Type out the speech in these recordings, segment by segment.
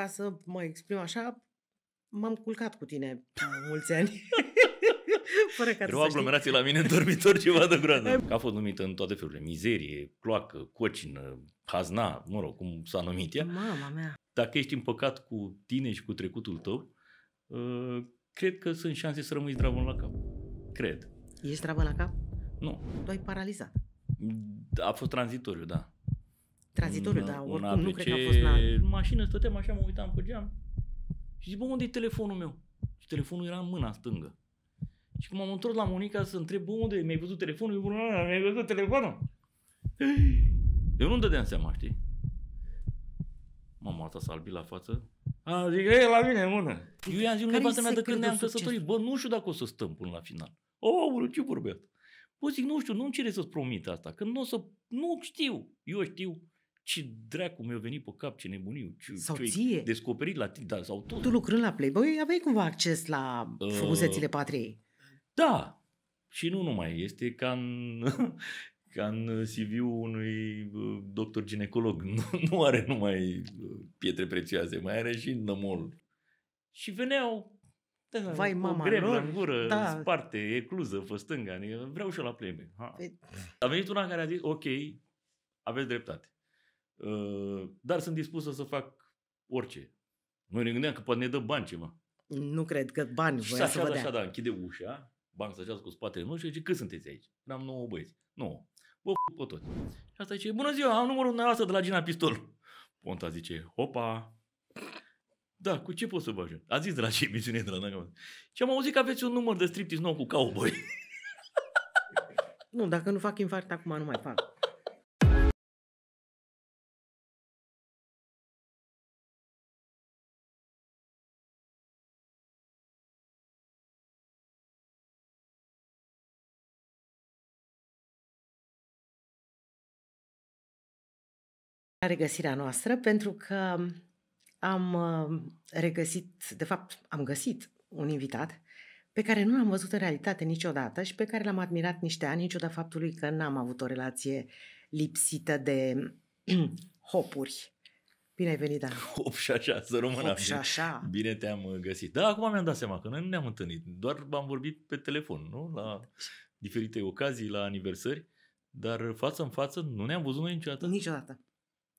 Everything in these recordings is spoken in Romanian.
ca să mă exprim așa, m-am culcat cu tine mulți ani. Fără ca Erau aglomerații la mine în dormitor ceva de groază. A fost numită în toate felurile. Mizerie, cloacă, cocină, hazna, mă rog, cum s-a numit ea. Mama mea. Dacă ești împăcat cu tine și cu trecutul tău, uh, cred că sunt șanse să rămâi zdravă la cap. Cred. Ești zdravă la cap? Nu. Tu ai paralizat. A fost tranzitoriu, da. Tranzitoriu, da, dar oricum APC... nu cred că a fost... la... Mașină, stăteam așa, mă uitam pe geam și zic, bă, unde e telefonul meu? Și telefonul era în mâna stângă. Și cum am întors la Monica să întreb, bă, unde mi-ai văzut telefonul? Eu nu mi-ai văzut telefonul. Eu nu-mi dădeam seama, știi? Mama asta s-a albit la față. A, zic, e la mine în mână. Da. Păi eu i-am zis nu nevastă mea de când ne-am căsătorit. Bă, nu știu dacă o să stăm până la final. O, ce vorbea? Bă, zic, nu știu, nu-mi cere să-ți promit asta, că nu o să, nu știu. Eu știu, ce dracu mi-a venit pe cap, ce nebuniu, ce, sau ce ție. descoperit la tine, da, sau tot. Tu lucrând la Playboy, aveai cumva acces la uh, frumusețile patriei. Da, și nu numai, este ca în, ca în CV-ul unui uh, doctor ginecolog, nu, nu are numai uh, pietre prețioase, mai are și nămol. Și veneau da, Vai, mama grem lor, la gură, da. sparte, ecluză, fă stânga, vreau și eu la plebe. Ha. Păi- a venit una care a zis, ok, aveți dreptate Ă, dar sunt dispusă să fac orice. Noi ne gândeam că poate ne dă bani ceva. Nu cred că bani voia să vă dea. Așa, da, închide ușa, bani să cu spatele nu și zice, cât sunteți aici? am nouă băieți. vă Bă, pe toți. Și asta zice, bună ziua, am numărul dumneavoastră de la Gina Pistol. Ponta zice, hopa, da, cu ce pot să vă ajut? A zis de la ce emisiune de la Naga. Și am auzit că aveți un număr de striptease nou cu cowboy. Nu, dacă nu fac infarct acum, nu mai fac. la regăsirea noastră, pentru că am uh, regăsit, de fapt, am găsit un invitat pe care nu l-am văzut în realitate niciodată și pe care l-am admirat niște ani, niciodată faptului că n-am avut o relație lipsită de hopuri. Bine ai venit, Dan. Hop și așa, să rămână. Hop și așa. Bine te-am uh, găsit. Da, acum mi-am dat seama că noi nu ne-am întâlnit, doar am vorbit pe telefon, nu? La diferite ocazii, la aniversări, dar față în față nu ne-am văzut noi niciodată. Niciodată.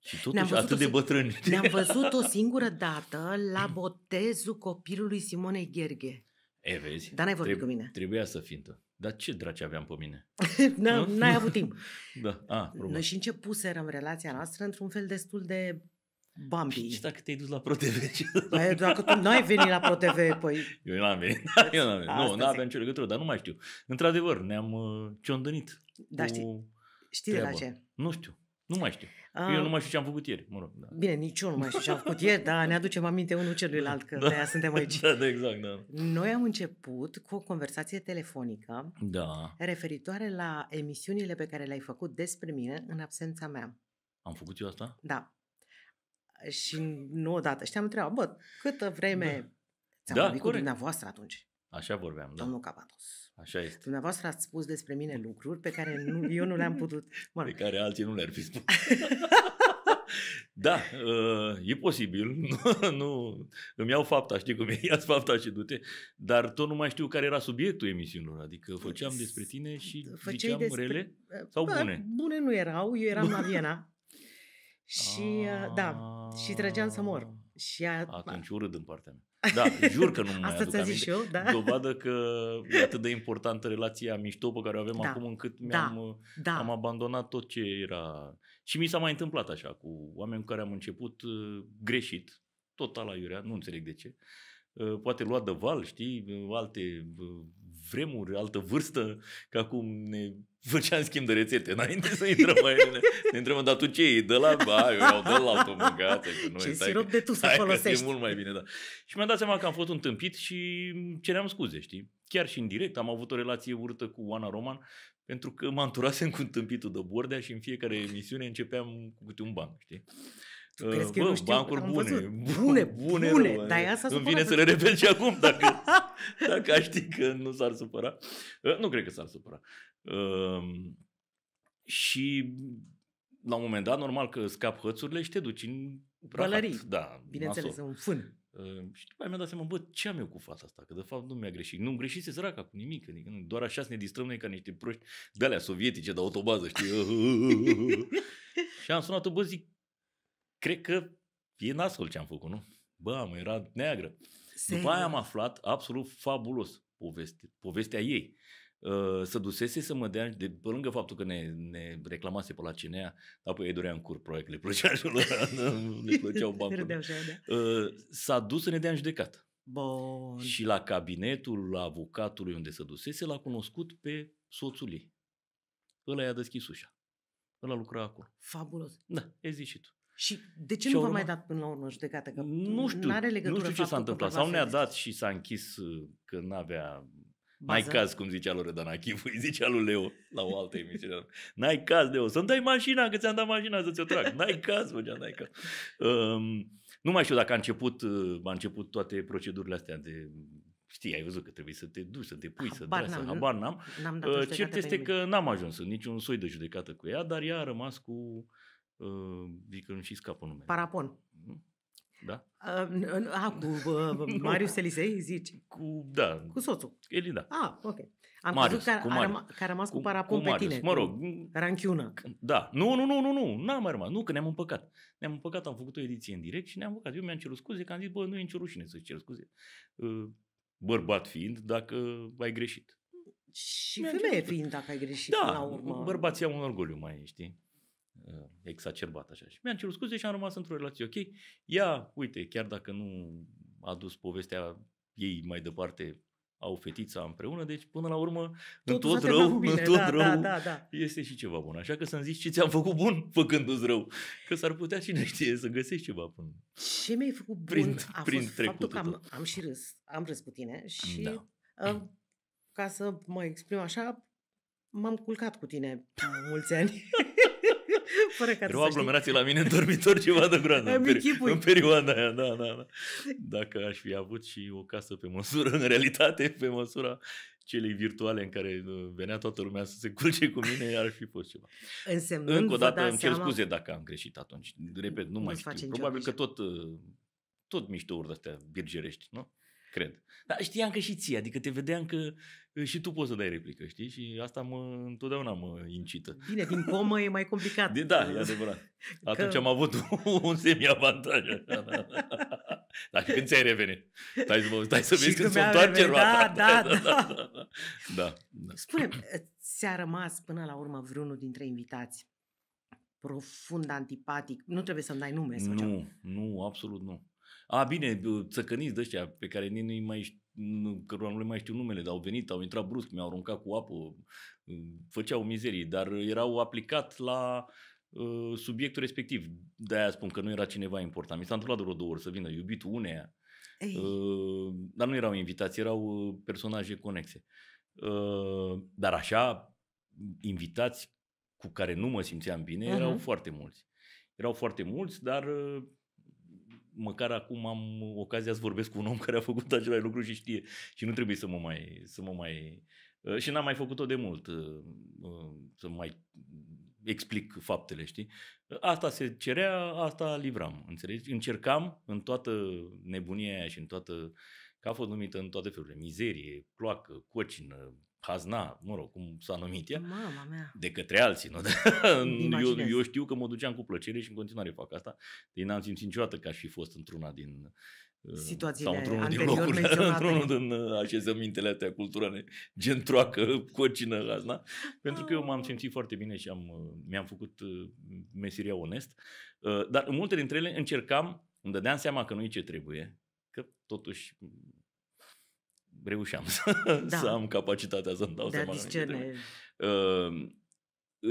Și totuși atât de bătrâni. Ne-am văzut o singură dată la botezul copilului Simonei Gherghe. E, vezi? Dar n-ai vorbit cu mine. Trebuia să fi tu. Dar ce draci aveam pe mine? n-ai, n-ai avut timp. da, a, ah, Noi și începuserăm relația noastră într-un fel destul de Bambi. Și dacă te-ai dus la ProTV? Păi, dacă tu n-ai venit la ProTV, păi... Eu n-am venit. Eu n-am venit. Nu, n-aveam nicio legătură, dar nu mai știu. Într-adevăr, ne-am uh, ciondănit. Da, știi. Știi treabă. de la ce? Nu știu. Nu mai știu. Uh, eu nu mai știu ce am făcut ieri, mă rog. Da. Bine, nici eu nu mai știu ce am făcut ieri, dar ne aducem aminte unul celuilalt că da. de suntem aici. Da, da, exact, da. Noi am început cu o conversație telefonică da. referitoare la emisiunile pe care le-ai făcut despre mine în absența mea. Am făcut eu asta? Da. Și nu odată. Și te-am întrebat, bă, câtă vreme da. ți-am da, vorbit corect. cu dumneavoastră atunci? Așa vorbeam, da. Domnul Capatos Așa este. Dumneavoastră ați spus despre mine lucruri pe care nu, eu nu le-am putut... Mă rog. Pe care alții nu le-ar fi spus. da, uh, e posibil. nu, îmi iau fapta, știi cum e, ia-ți fapta și du-te. Dar tot nu mai știu care era subiectul emisiunilor. Adică făceam despre tine și Făceai ziceam despre... rele uh, sau Bă, bune? Bune nu erau, eu eram la Viena. și, uh, da, și trăgeam să mor. Și a... Atunci urât din partea mea. Da, jur că nu mai Asta ți-a zis aminte. și eu, da? Dovadă că e atât de importantă relația mișto pe care o avem da. acum încât da. mi-am da. am abandonat tot ce era. Și mi s-a mai întâmplat așa cu oameni cu care am început uh, greșit, total iurea, nu înțeleg de ce. Uh, poate lua de val, știi, uh, alte uh, vremuri, altă vârstă, că acum ne Făceam schimb de rețete înainte să intrăm mai Ne întrebăm, dar tu ce e? De la ba, eu iau de la altă mâncată. noi, ce stai, sirop de tu să folosești. mult mai bine, da. Și mi-am dat seama că am fost un tâmpit și ceream scuze, știi? Chiar și în direct am avut o relație urâtă cu Oana Roman, pentru că mă înturasem cu tâmpitul de bordea și în fiecare emisiune începeam cu câte un ban, știi? Tu crezi uh, că bă, nu știu, bancuri bune, bune, bune, bune, bune, bune, bune, bune, vine să le bune, bune, acum, dacă Dacă aș ști că nu s-ar supăra. Ă, nu cred că s-ar supăra. Și la un moment dat, normal că scap hățurile și te duci în Bălării. da, Bineînțeles, un fân. și după aia mi a dat seama, bă, ce am eu cu fața asta? Că de fapt nu mi-a greșit. Nu-mi greșise săraca cu nimic. Adică doar așa să ne distrăm noi ca niște proști de alea sovietice, de autobază, știi? și am sunat-o, bă, zic, cred că e nasol ce am făcut, nu? Bă, mă, era neagră. Serios? După aia am aflat absolut fabulos poveste, povestea ei. Uh, să dusese să mă dea, de, pe lângă faptul că ne, ne reclamase pe la Cinea, apoi ei dorea în cur proiect, le plăcea și le plăceau bani. Da. Uh, s-a dus să ne dea în judecat. Bun. Și la cabinetul la avocatului unde se dusese, l-a cunoscut pe soțul ei. Ăla i-a deschis ușa. Ăla lucra acolo. Fabulos. Da, e zis și tu. Și de ce și nu v-a mai dat până la urmă judecată? Că nu știu, are legătură nu știu ce s-a întâmplat. Sau ne-a dat și s-a închis că n-avea... Mai caz, cum zicea Redan Achivu, îi zicea lui Leo la o altă emisiune. N-ai caz, Leo, să-mi dai mașina, că ți-am dat mașina să ți-o trag. N-ai caz, făgea, n-ai caz. Um, nu mai știu dacă a început, eh, a început toate procedurile astea de știi, ai văzut că trebuie să te duci, să te pui, habar să dai, să habar n-am. n-am eh, Cert este că n-am ajuns în niciun soi de judecată cu ea, dar ea a rămas cu zic că nu și scapă numele. Parapon. Mhm. Da? A, cu uh, Marius Elisei, zici? Cu, da. Cu soțul. eli da Ah, ok. Am Marius, că, cu Marius. că a rămas cu, cu parapon cu pe tine. Mă rog. Ranchiună. Da. Nu, nu, nu, nu, nu. N-am mai rămas. Nu, că ne-am împăcat. Ne-am împăcat, am făcut o ediție în direct și ne-am împăcat. Eu mi-am cerut scuze că am zis, bă, nu e nicio rușine să-ți cer scuze. Uh, bărbat fiind, dacă ai greșit. Și femeie fiind, dacă ai greșit da, la urmă. bărbații au un orgoliu mai, știi? Uh, exacerbat așa. Și mi-am cerut scuze și am rămas într-o relație ok. Ea, uite, chiar dacă nu a dus povestea ei mai departe, au fetița împreună, deci până la urmă, în tot rău, bine. în da, tot da, rău, da, da, da. este și ceva bun. Așa că să-mi zici ce ți-am făcut bun făcându-ți rău, că s-ar putea cine știe să găsești ceva bun. Ce mi-ai făcut bun prin, a prin fost faptul că am, am și râs, am râs cu tine și da. uh, ca să mă exprim așa, m-am culcat cu tine mulți ani. Fără ca Erau aglomerații la mine în dormitor ceva de groază. În, peri- în perioada aia, da, da, da. Dacă aș fi avut și o casă pe măsură, în realitate, pe măsura celei virtuale în care uh, venea toată lumea să se culce cu mine, ar fi fost ceva. Însemnând, Încă o dată îmi cer seama... scuze dacă am greșit atunci. Repet, nu, nu mai știu. Probabil că tot, uh, tot mișto de-astea birgerești, nu? cred. Dar știam că și ție, adică te vedeam că și tu poți să dai replică, știi? Și asta mă, întotdeauna mă incită. Bine, din comă e mai complicat. De, da, e adevărat. Că... Atunci am avut un semi-avantaj. Da, Dar când ți-ai revenit? Stai, stai, stai să vezi când se întoarce roata. Da, da, da. da, da. da, da. Spune, ți-a rămas până la urmă vreunul dintre invitați profund antipatic? Nu trebuie să-mi dai nume sau Nu, ceva. nu, absolut nu a, bine, uh, țăcăniți de ăștia pe care nu-i mai cărora nu le mai știu numele, dar au venit, au intrat brusc, mi-au aruncat cu apă, uh, făceau mizerii, dar erau aplicat la uh, subiectul respectiv. De-aia spun că nu era cineva important. Mi s-a întâmplat de două ori să vină iubitul uneia, uh, dar nu erau invitați, erau uh, personaje conexe. Uh, dar așa, invitați cu care nu mă simțeam bine, uh-huh. erau foarte mulți. Erau foarte mulți, dar măcar acum am ocazia să vorbesc cu un om care a făcut același lucru și știe și nu trebuie să mă mai... Să mă mai uh, și n-am mai făcut-o de mult, uh, uh, să mai explic faptele, știi? Asta se cerea, asta livram, înțelegi? Încercam în toată nebunia aia și în toată, că a fost numită în toate felurile, mizerie, cloacă, cocină, hazna, mă rog, cum s-a numit ea, Mama mea. de către alții. Nu? eu, eu știu că mă duceam cu plăcere și în continuare fac asta, deci n-am simțit niciodată că aș fi fost într-una din uh, situațiile sau într-unul din locuri, într-unul din uh, așezămintele astea culturale, gen troacă, cocină, razna, pentru că eu m-am ah. simțit foarte bine și am, uh, mi-am făcut meseria onest, dar în multe dintre ele încercam, îmi dădeam seama că nu e ce trebuie, că totuși reușeam să, da. să am capacitatea să-mi dau de seama. Ehm, uh,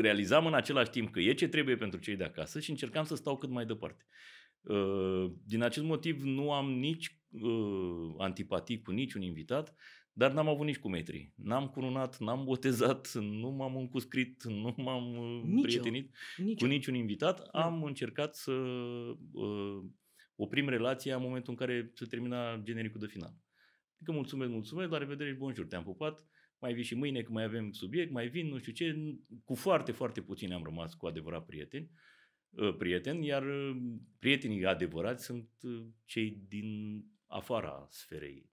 realizam în același timp că e ce trebuie pentru cei de acasă și încercam să stau cât mai departe. Ehm, din acest motiv nu am nici uh, antipatii cu niciun invitat, dar n-am avut nici cu metrii. N-am cununat, n-am botezat, nu m-am încuscrit, nu m-am Nicio. prietenit Nicio. cu niciun invitat. Nu. Da. Am încercat să uh, oprim relația în momentul în care se termina genericul de final. Adică mulțumesc, mulțumesc, la revedere și bonjour, te-am pupat, mai vii și mâine că mai avem subiect, mai vin, nu știu ce. Cu foarte, foarte puțini am rămas cu adevărat prieteni, uh, prieteni iar uh, prietenii adevărați sunt uh, cei din afara sferei.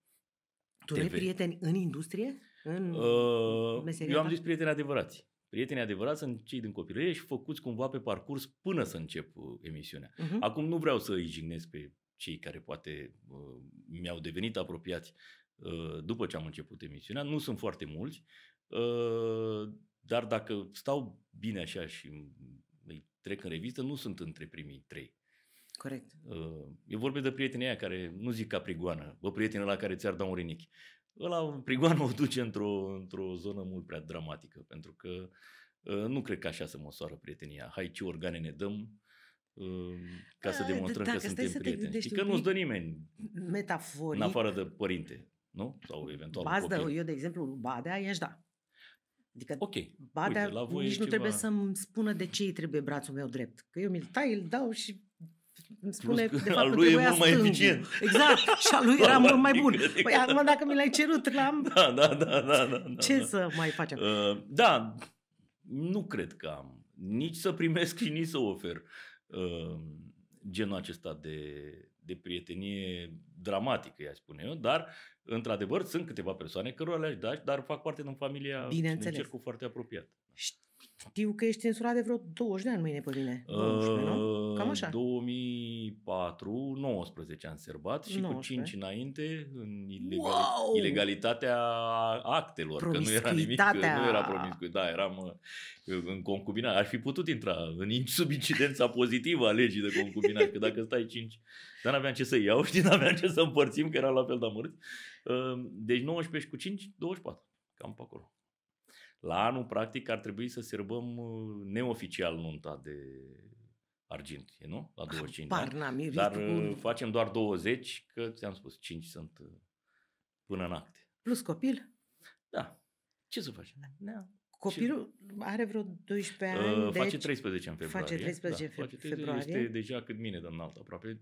Tu ai prieteni în industrie? În uh, eu am zis prieteni adevărați. Prietenii adevărați sunt cei din copilărie și făcuți cumva pe parcurs până să încep emisiunea. Uh-huh. Acum nu vreau să îi jignesc pe cei care poate uh, mi-au devenit apropiați uh, după ce am început emisiunea. Nu sunt foarte mulți, uh, dar dacă stau bine așa și îi trec în revistă, nu sunt între primii trei. Corect. Eu vorbesc de prietenii aia care, nu zic ca prigoană, bă, prietenii la care ți-ar da un rinichi. Ăla, prigoană o duce într-o, într-o zonă mult prea dramatică, pentru că nu cred că așa se măsoară prietenia. Hai ce organe ne dăm, ca să demonstrăm Dacă că suntem să prieteni. Și că nu-ți dă nimeni metaforic, în afară de părinte, nu? Sau eventual Bazdă, copil. Eu, de exemplu, Badea, ești da. Adică ok. Badea Uite, la voi nici nu ceva... trebuie să-mi spună de ce îi trebuie brațul meu drept. Că eu mi-l tai, îl dau și îmi spune Plus, de fapt, al lui e mult mai eficient. Exact. Și al lui era mult mai bun. Adică, păi adică- acum dacă mi l-ai cerut, l-am... Da, da, da, da, da, da, da Ce da. să mai facem? Uh, da, nu cred că am. Nici să primesc și nici să ofer. Uh, Ehm, genul acesta de, de prietenie dramatică, i spune eu, dar, într-adevăr, sunt câteva persoane cărora le-aș da, dar fac parte din familia, din cercul foarte apropiat știu că ești censurat de vreo 20 de ani mâine pe mine. uh, ă, Cam așa. 2004, 19 am serbat și 19. cu 5 înainte în ilegal, wow! ilegalitatea actelor, că nu era nimic, că nu era promiscuit. Da, eram uh, în concubinare. Aș fi putut intra în subincidența pozitivă a legii de concubinare. că dacă stai 5, dar n-aveam ce să iau și n-aveam ce să împărțim, că era la fel de amărât. Ă, deci 19 cu 5, 24, cam pe acolo. La anul, practic, ar trebui să sărbăm uh, neoficial nunta de argint, nu? La 25 Par, de ani. Dar uh, bun. facem doar 20, că ți-am spus, 5 sunt uh, până în acte. Plus copil? Da. Ce să facem? Da. Copilul ce? are vreo 12 ani. Uh, Face deci... 13 în februarie. Face 13 da, în fe- face 13 februarie. Este deja cât mine, dar înalt, aproape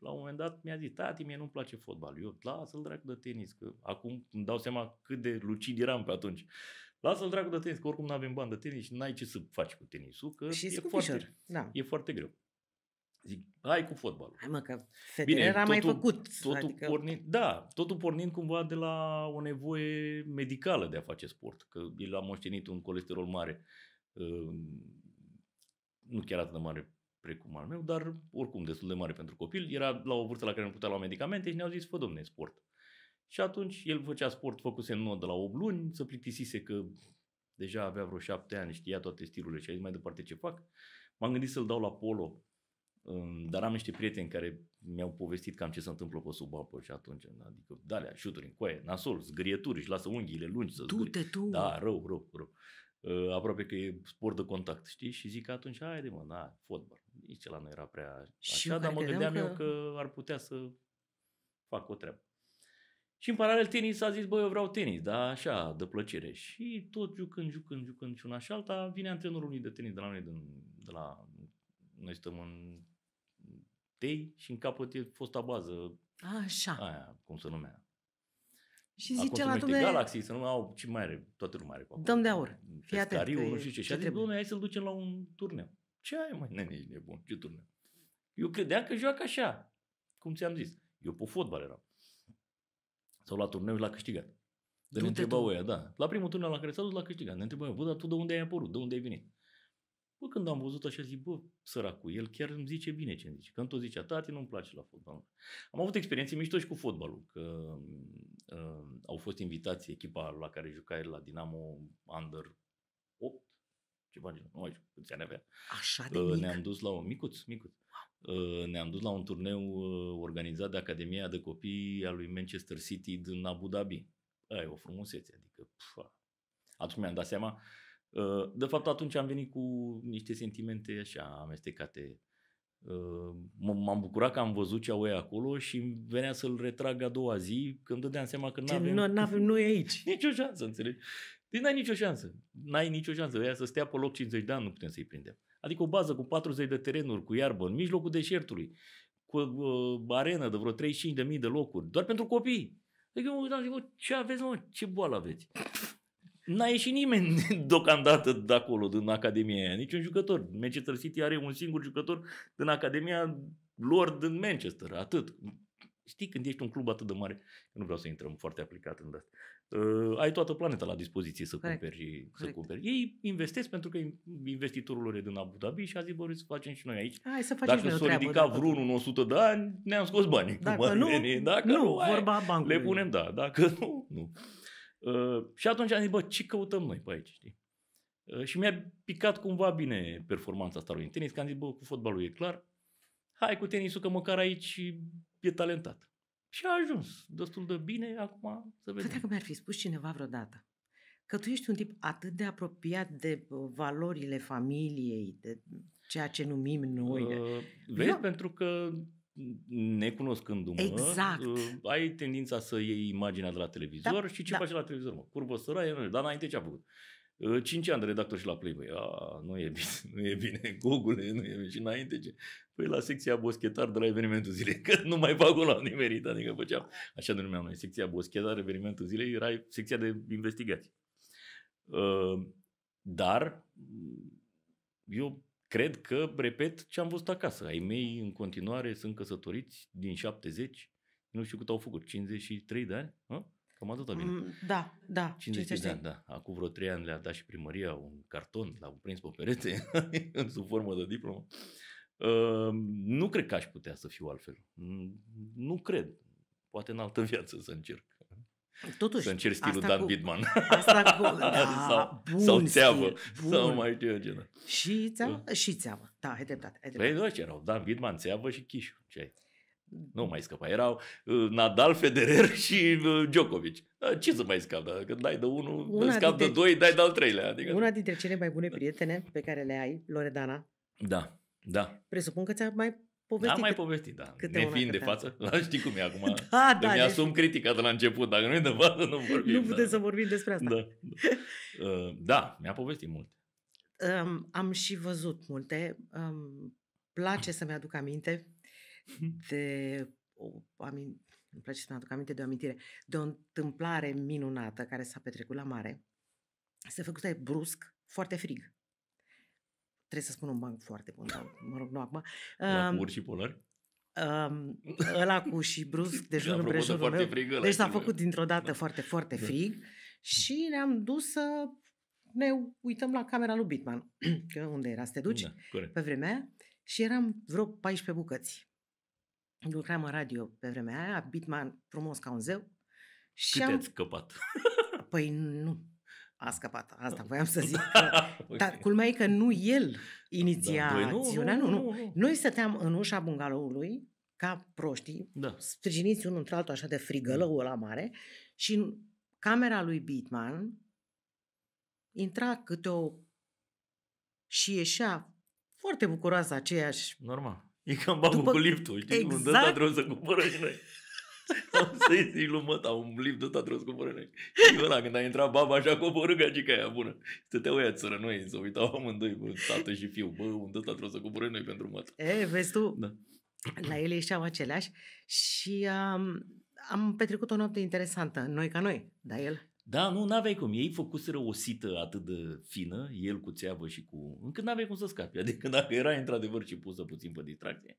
la un moment dat mi-a zis, tati, mie nu-mi place fotbal, eu lasă-l dracu de tenis, că acum îmi dau seama cât de lucid eram pe atunci. Lasă-l dracu de tenis, că oricum nu avem bani de tenis și n-ai ce să faci cu tenisul, că și e, foarte, da. e foarte greu. Zic, hai cu fotbalul. Hai mă, că Bine, Bine, totul, mai făcut. Totul adică... pornind, da, totul pornind cumva de la o nevoie medicală de a face sport, că el a moștenit un colesterol mare, uh, nu chiar atât de mare precum al meu, dar oricum destul de mare pentru copil. Era la o vârstă la care nu putea lua medicamente și ne-au zis, fă domne, sport. Și atunci el făcea sport, făcuse nod de la 8 luni, să plictisise că deja avea vreo 7 ani, știa toate stilurile și a zis mai departe ce fac. M-am gândit să-l dau la polo, um, dar am niște prieteni care mi-au povestit cam ce se întâmplă pe sub apă și atunci, adică dalea, șuturi în coaie, nasol, zgârieturi, și lasă unghiile lungi să zgârie. Du-te tu! Da, rău, rău, rău. Uh, aproape că e sport de contact, știi? Și zic atunci, haide mă, na, fotbal nici la nu era prea așa, și dar mă gândeam că... eu că ar putea să fac o treabă. Și în paralel tenis a zis, băi, eu vreau tenis, da, așa, de plăcere. Și tot jucând, jucând, jucând și una și alta, vine antrenorul unui de tenis de la noi, de, de la, noi stăm în Tei și în capăt e fosta bază. Așa. Aia, cum se numea. Și Acum zice la dumne... Galaxy, să nu au ce mai are, toată lumea are. Dăm de aur. Fii atent. Cariu, nu știu ce. ce și a zis, domnule, hai să-l ducem la un turneu. Ce ai, mai nene, ești nebun, ce turneu? Eu credeam că joacă așa, cum ți-am zis. Eu pe fotbal eram. Sau la turneu și l-a câștigat. Dar ne întrebau ăia, da. La primul turneu la care s-a dus l-a câștigat. Ne întrebau bă, dar tu de unde ai apărut? De unde ai venit? Bă, când am văzut așa, zic, bă, săracul, el chiar îmi zice bine ce îmi zice. Când tot zicea, tati, nu-mi place la fotbal. Am avut experiențe mișto și cu fotbalul, că uh, au fost invitații echipa la care juca el la Dinamo Under 8, ceva de nu mai știu câți ani avea. Așa de ă, mic? Ne-am dus la un micuț, micuț. Ă, ne-am dus la un turneu ă, organizat de Academia de Copii a lui Manchester City din Abu Dhabi. Aia o frumusețe, adică pf, atunci mi-am dat seama. De fapt, atunci am venit cu niște sentimente așa amestecate. M-am bucurat că am văzut ce au ei acolo și venea să-l retrag a doua zi când dădeam seama că nu avem... Nu avem noi aici. Nici o șansă, înțelegi? Deci n-ai nicio șansă. N-ai nicio șansă. Ea să stea pe loc 50 de ani, nu putem să-i prindem. Adică o bază cu 40 de terenuri, cu iarbă, în mijlocul deșertului, cu uh, arenă de vreo 35.000 de locuri, doar pentru copii. Adică mă uitam și zic, ce aveți, mă? Ce boală aveți? N-a ieșit nimeni deocamdată de acolo, din Academia aia, niciun jucător. Manchester City are un singur jucător din Academia lor din Manchester, atât. Știi, când ești un club atât de mare, nu vreau să intrăm foarte aplicat în asta, uh, ai toată planeta la dispoziție să Correct. cumperi. Correct. Să cumperi. Ei investesc pentru că investitorul lor e din Abu Dhabi și a zis, bă, să facem și noi aici. Hai să facem Dacă s-o ridica da. vreunul în 100 de ani, ne-am scos banii. Dacă nu, dacă nu, nu hai, vorba bancului. Le punem, da. Dacă nu, nu. Uh, și atunci am zis, bă, ce căutăm noi pe aici, știi? Uh, și mi-a picat cumva bine performanța asta lui în tenis, că am zis, bă, cu fotbalul e clar, hai cu tenisul că măcar aici e talentat. Și a ajuns destul de bine, acum să vedem. Că dacă mi-ar fi spus cineva vreodată că tu ești un tip atât de apropiat de valorile familiei, de ceea ce numim noi. Uh, vezi, Eu... pentru că necunoscându-mă, exact. Uh, ai tendința să iei imaginea de la televizor da, și ce da. face la televizor, mă? Curbă săraie, dar înainte ce a făcut? Ă, cinci ani de redactor și la Playboy. A, nu e bine, nu e bine, Google, nu e bine. Și înainte ce? Păi la secția boschetar de la evenimentul zilei, că nu mai fac an nimerit, adică făceam, așa de numeam noi, secția boschetar, evenimentul zilei, era secția de investigații. Ă, dar mm, eu cred că, repet, ce am văzut acasă. Ai mei în continuare sunt căsătoriți din 70, nu știu cât au făcut, 53 de ani? Hă? Cam atâta bine. Mm, da, da. 50 de ani, da. Acum vreo 3 ani le-a dat și primăria un carton, l a prins pe perete, în sub formă de diplomă. Uh, nu cred că aș putea să fiu altfel. Mm, nu cred. Poate în altă viață să încerc. Totuși, să încerc stilul Dan cu, Bidman. Asta cu, da, sau, bun sau țeavă, Bun. sau mai știu eu ce. Da. Și țeavă, Uh. și țeavă. Da, ai dreptate. Păi, doar erau Dan Bidman, țeavă și chișu. Ce ai? Nu mai scăpa. Erau uh, Nadal, Federer și uh, Djokovic. Ce să mai scap? Dacă dai de unul, una scap de doi, dai de al treilea. Adică... Una dintre cele mai bune prietene pe care le ai, Loredana. Da, da. Presupun că ți-a mai povestit. Da, mai povestit, da. ne fiind de față, la, știi cum e acum. Da, da, îmi da, deci- asum critica de la început, dacă nu e de față, nu vorbim. Nu da. putem da. să vorbim despre asta. Da, da. Uh, da mi-a povestit mult. Um, am și văzut multe. Um, place să-mi aduc aminte de o, amin, îmi place să-mi aduc aminte de o amintire, de o întâmplare minunată care s-a petrecut la mare. s-a Se făcuse brusc, foarte frig. Trebuie să spun un banc foarte bun, dar mă rog, nu acum. Um, cu și polari? Um, ăla cu și brusc de jur împrejurul meu. Frig deci s-a făcut da. dintr-o dată da. foarte, foarte da. frig și ne-am dus să ne uităm la camera lui Bitman, că unde era să te duci da, pe vremea aia, și eram vreo 14 bucăți lucram în radio pe vremea aia, Bitman frumos ca un zeu. Și Câte am... ați scăpat? Păi nu, a scăpat, asta voiam să zic. okay. Dar culmea e că nu el iniția da, acțiunea, nu, nu, nu, nu. Noi stăteam în ușa bungaloului ca proștii, da. sprijiniți unul între altul așa de frigălău mm. la mare și în camera lui Bitman intra câte o și ieșea foarte bucuroasă aceeași Normal. E cam bagul După... cu liftul, știi? Exact. Un ăsta trebuie să cumpără și noi. Am să-i zic lui măta, un lift ăsta trebuie să cumpără noi. Și ăla, când a intrat baba așa cu o gagica aia bună. Stăteau ăia țără noi, să uitau amândoi, bă, tată și fiu, bă, un ăsta trebuie să cumpără noi pentru măta. E, vezi tu, da. la ele ieșeau aceleași și um, am petrecut o noapte interesantă, noi ca noi, dar el da, nu, n-aveai cum. Ei făcuseră o sită atât de fină, el cu țeavă și cu... Încât n-aveai cum să scapi. Adică dacă era într-adevăr și pusă puțin pe distracție,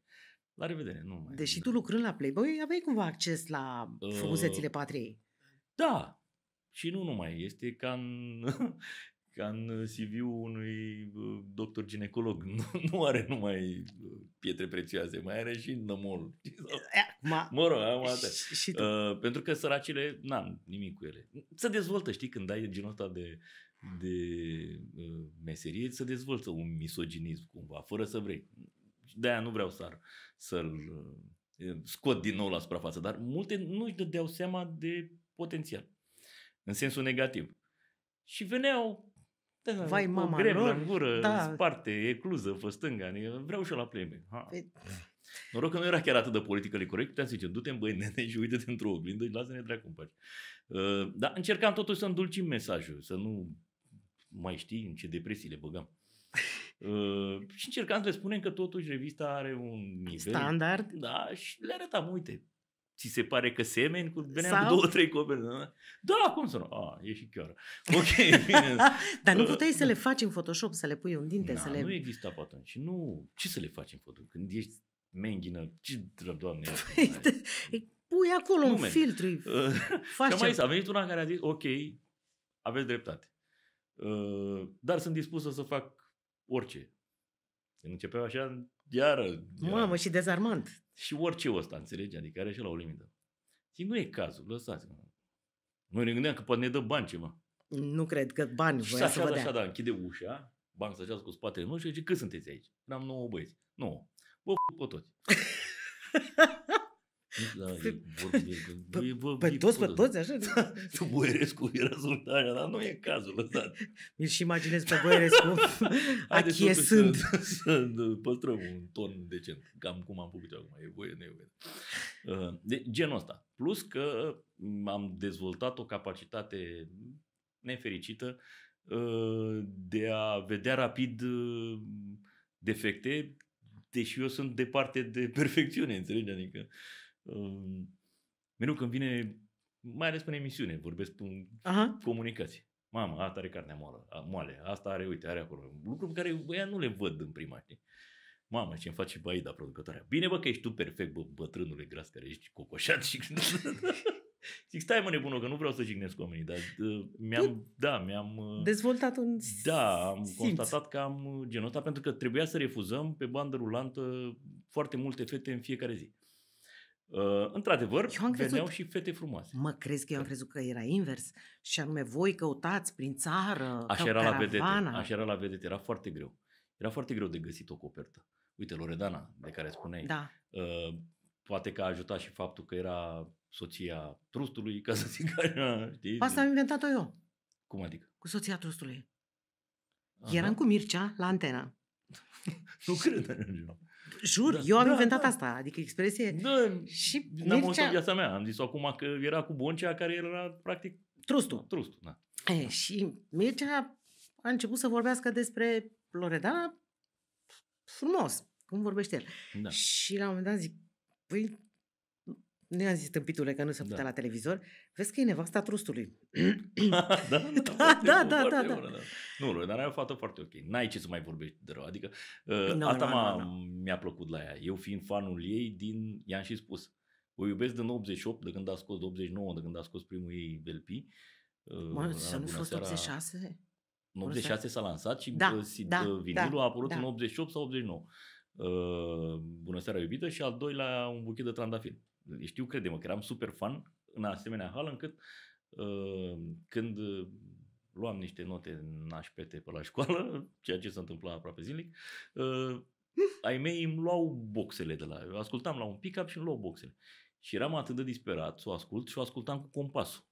la revedere, nu mai... Deși tu lucrând la Playboy, aveai cumva acces la uh, frumusețile uh, patriei. Da, și nu numai, este ca în, ca în CV-ul unui doctor ginecolog. Nu, nu are numai pietre prețioase, mai are și nămol. Ma, mă rog, am Și, și uh, pentru că săracile, n-am nimic cu ele. Se dezvoltă, știi, când ai genul ăsta de, de uh, meserie, se dezvoltă un misoginism cumva, fără să vrei. De-aia nu vreau să, să-l uh, scot din nou la suprafață, dar multe nu își dădeau seama de potențial, în sensul negativ. Și veneau da, Vai, mama greu, lor. în gură, da. sparte, ecluză, pe stânga. Vreau și eu la pleme. Ha. Păi... Da. Noroc că nu era chiar atât de politică corect. Puteam să zice, du-te în băi, nene, și uite-te într-o oglindă și lasă-ne dracu în pace. Uh, dar încercam totuși să îndulcim mesajul, să nu mai știi în ce depresii le băgam. Uh, și încercam să le spunem că totuși revista are un nivel. Standard. Da, și le arătam, uite, ți se pare că semeni cu veneam Sau... două, trei copii. Da, da cum să nu? A, e și chiar. Ok, bine. Dar nu uh, puteai să da. le faci în Photoshop, să le pui un dinte, Na, să le... Nu exista pe atunci. Nu, ce să le faci în Photoshop? Când ești menghină, ce, doamne, păi, Pui acolo un filtru, faci... Mai a venit una care a zis, ok, aveți dreptate. Uh, dar sunt dispusă să fac orice. Când începeau așa, iară... Mamă, și dezarmant. Și orice ăsta, înțelegi? Adică are și la o limită. Și nu e cazul, lăsați-mă. Noi ne gândeam că poate ne dă bani ceva. Nu cred că bani voia să vă dea. Așa, da, închide ușa, bani să cu spatele Nu. și zice, cât sunteți aici? N-am nouă băieți. Nouă. Bă, pe toți. Da, pe, toți, pe toți, așa? Da, tu Boierescu e rezultarea, dar nu e cazul ăsta. mi și imaginez pe Boierescu achiesând. Să, păstrăm un ton decent, cam cum am făcut acum, e voie, nu e voie. Uh, de, genul ăsta. Plus că mm, am dezvoltat o capacitate nefericită uh, de a vedea rapid uh, defecte, deși eu sunt departe de perfecțiune, înțelegi? Adică uh, mereu când vine, mai ales până emisiune, vorbesc în Aha. comunicații. Mama, asta are carnea moală, a, moale, asta are, uite, are acolo. Lucruri pe care băia nu le văd în prima, știi? Mamă, ce-mi face Baida, producătoarea. Bine, bă, că ești tu perfect, bă, bătrânule gras, care ești cocoșat și... Zic, stai mă nebună, că nu vreau să jignesc oamenii, dar uh, mi-am, da, mi-am... Uh, dezvoltat un Da, am simț. constatat că am genul ăsta, pentru că trebuia să refuzăm pe bandă rulantă foarte multe fete în fiecare zi. Uh, într-adevăr, veneau crezut, și fete frumoase. Mă crezi că eu am da. crezut că era invers și anume voi căutați prin țară, Așa era la vedete, așa era la vedete, era foarte greu. Era foarte greu de găsit o copertă. Uite, Loredana, de care spuneai, da. uh, poate că a ajutat și faptul că era soția trustului, ca să zic așa, știi? Asta am inventat-o eu. Cum adică? Cu soția trustului. Aha. Eram cu Mircea la antena. nu cred, nu. Jur, da, eu am da, inventat da. asta, adică expresie. Da, și n-am Mircea... în viața mea, am zis acum că era cu Boncea care era practic... Trustul. Trustul, da. E, și Mircea a început să vorbească despre Loredana frumos, cum vorbește el. Da. Și la un moment dat zic, păi nu i-am zis tâmpitule că nu se putea da. la televizor, vezi că e nevasta trustului. da, da, da, da, da, da, da, da, da. Nu, lui, dar ai o fată foarte ok. N-ai ce să mai vorbești de rău. Adică, uh, no, asta no, no, no. mi-a plăcut la ea. Eu fiind fanul ei, din, i-am și spus, o iubesc din 88, de când a scos, de 89, de când a scos primul ei LP. Uh, mă, să nu fost 86? În 86 s-a lansat și da, uh, da, uh, da, vinilul da, a apărut da. în 88 sau 89. Uh, bună seara iubită și al doilea un buchet de trandafiri știu, credem că eram super fan în asemenea hal încât uh, când uh, luam niște note nașpete pe la școală, ceea ce se întâmpla aproape zilnic, uh, ai mei îmi luau boxele de la... Eu ascultam la un pick-up și îmi luau boxele. Și eram atât de disperat să o ascult și o ascultam cu compasul.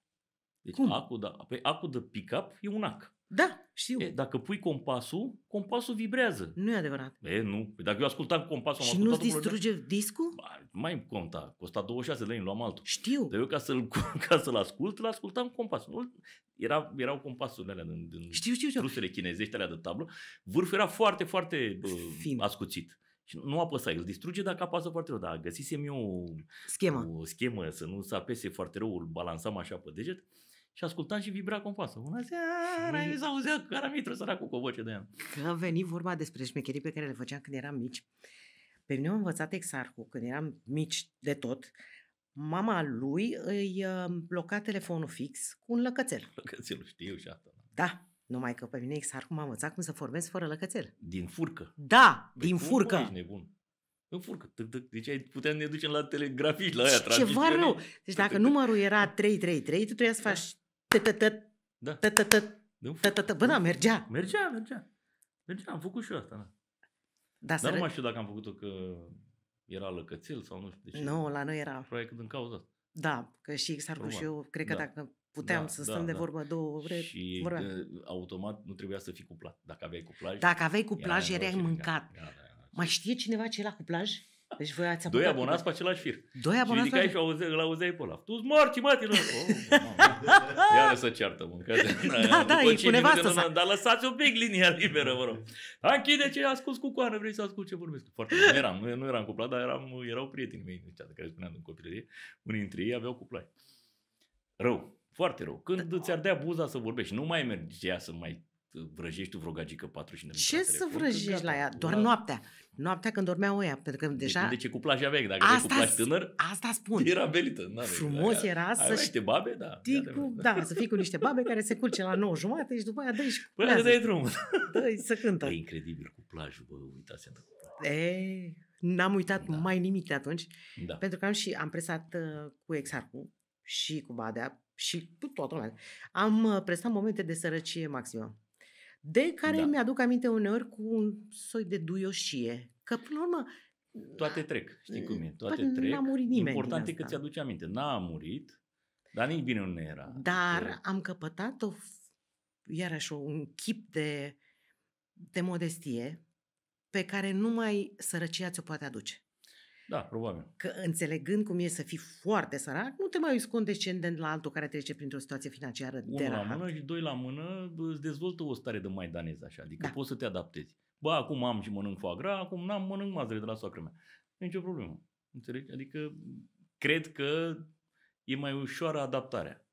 Deci acul, de, da, acu de pick-up e un ac. Da, știu. E, dacă pui compasul, compasul vibrează. Nu e adevărat. E, nu. Păi dacă eu ascultam compasul, am Și nu-ți distruge de... discul? Ba, mai conta. Costa 26 de lei, luam altul. Știu. Dar eu ca să-l, ca să-l ascult, îl ascultam compasul. Era, erau compasurile alea din, din știu, știu, știu. trusele chinezești alea de tablă. Vârful era foarte, foarte Fin. ascuțit. Și nu apăsa, îl distruge dacă apasă foarte rău. Dar găsisem eu o schemă, o schemă să nu se apese foarte rău, îl balansam așa pe deget și ascultam și vibra compasul. Bună seara, și... s-auzea caramitru săra cu o voce de el. Că venit vorba despre șmecherii pe care le făceam când eram mici. Pe mine am învățat exarcul când eram mici de tot, mama lui îi uh, bloca telefonul fix cu un lăcățel. Lăcățelul știu și asta. Da, da numai că pe mine exarhul m-a învățat cum să formez fără lăcățel. Din furcă. Da, păi din furcă. Ești nebun. În furcă. Deci puteam ne ducem la telegrafici, la aia, Ceva rău. Deci dacă numărul era 333, tu trebuia să faci da. Bă, da, mergea. Mergea, mergea. Mergea, am făcut și eu asta, da. Da, Dar nu mai știu dacă am făcut-o că era lăcățel sau nu știu de ce. Nu, la noi era. Probabil că din cauza asta. Da, că și Exarcu și eu, cred că da. dacă puteam da, să da, stăm da, de vorbă două ore, și vorba. automat nu trebuia să fii cuplat. Dacă aveai cuplaj... Dacă aveai cuplaj, erai mâncat. Mai știe cineva ce la cuplaj? Deci voi ați Doi abonați pe același fir. Doi abonați și ridicai și auze, îl auzeai pe ăla. Tu-ți morți, mă, tine! Oh, Iară să ceartă, mă. Da, da, e cu nevastă sa. Dar lăsați un pic linia liberă, vă rog. Da, închide ce ascuns cu coană, vrei să ascult ce vorbesc. Foarte bine. Eram, nu, nu eram cuplat, dar eram, erau prietenii mei de deci adică care spuneam în copilărie. Unii dintre ei aveau cuplai. Rău, foarte rău. Când da. îți ardea buza să vorbești, nu mai mergea să mai uh, vrăjești tu vreo gagică 45 de Ce să vrăjești la ea? Doar da. noaptea noaptea când dormeau oia, pentru că deci deja... De deci ce cu plaja vechi, dacă asta, cu plaj tânăr, asta spun. era belită. Frumos era să... Ai niște babe, da. Ticu, da, să fii cu niște babe care se culce la 9 jumate și după aia dă și Păi dă drum. drumul. dă să cântă. E incredibil cu plajul, bă, uitați-vă. E, n-am uitat da. mai nimic de atunci, da. pentru că am și am presat uh, cu Exarcu și cu Badea și cu toată lumea. Am uh, presat momente de sărăcie maximă de care da. mi-aduc aminte uneori cu un soi de duioșie. Că, până la urmă, toate trec, știi cum e, toate Bă, trec. N-a murit nimeni Important e că ți aduce aminte. N-a murit, dar nici bine nu era. Dar că... Adică am căpătat o, iarăși un chip de, de modestie pe care numai sărăcia ți-o poate aduce. Da, probabil. Că înțelegând cum e să fii foarte sărac, nu te mai uiți condescendent la altul care trece printr-o situație financiară Unul de la rahat. mână și doi la mână îți dezvoltă o stare de maidanez așa, adică da. poți să te adaptezi. Ba, acum am și mănânc foagra, acum n-am, mănânc mazăre de la soacră mea. Nu e nicio problemă. Înțelegi? Adică cred că e mai ușoară adaptarea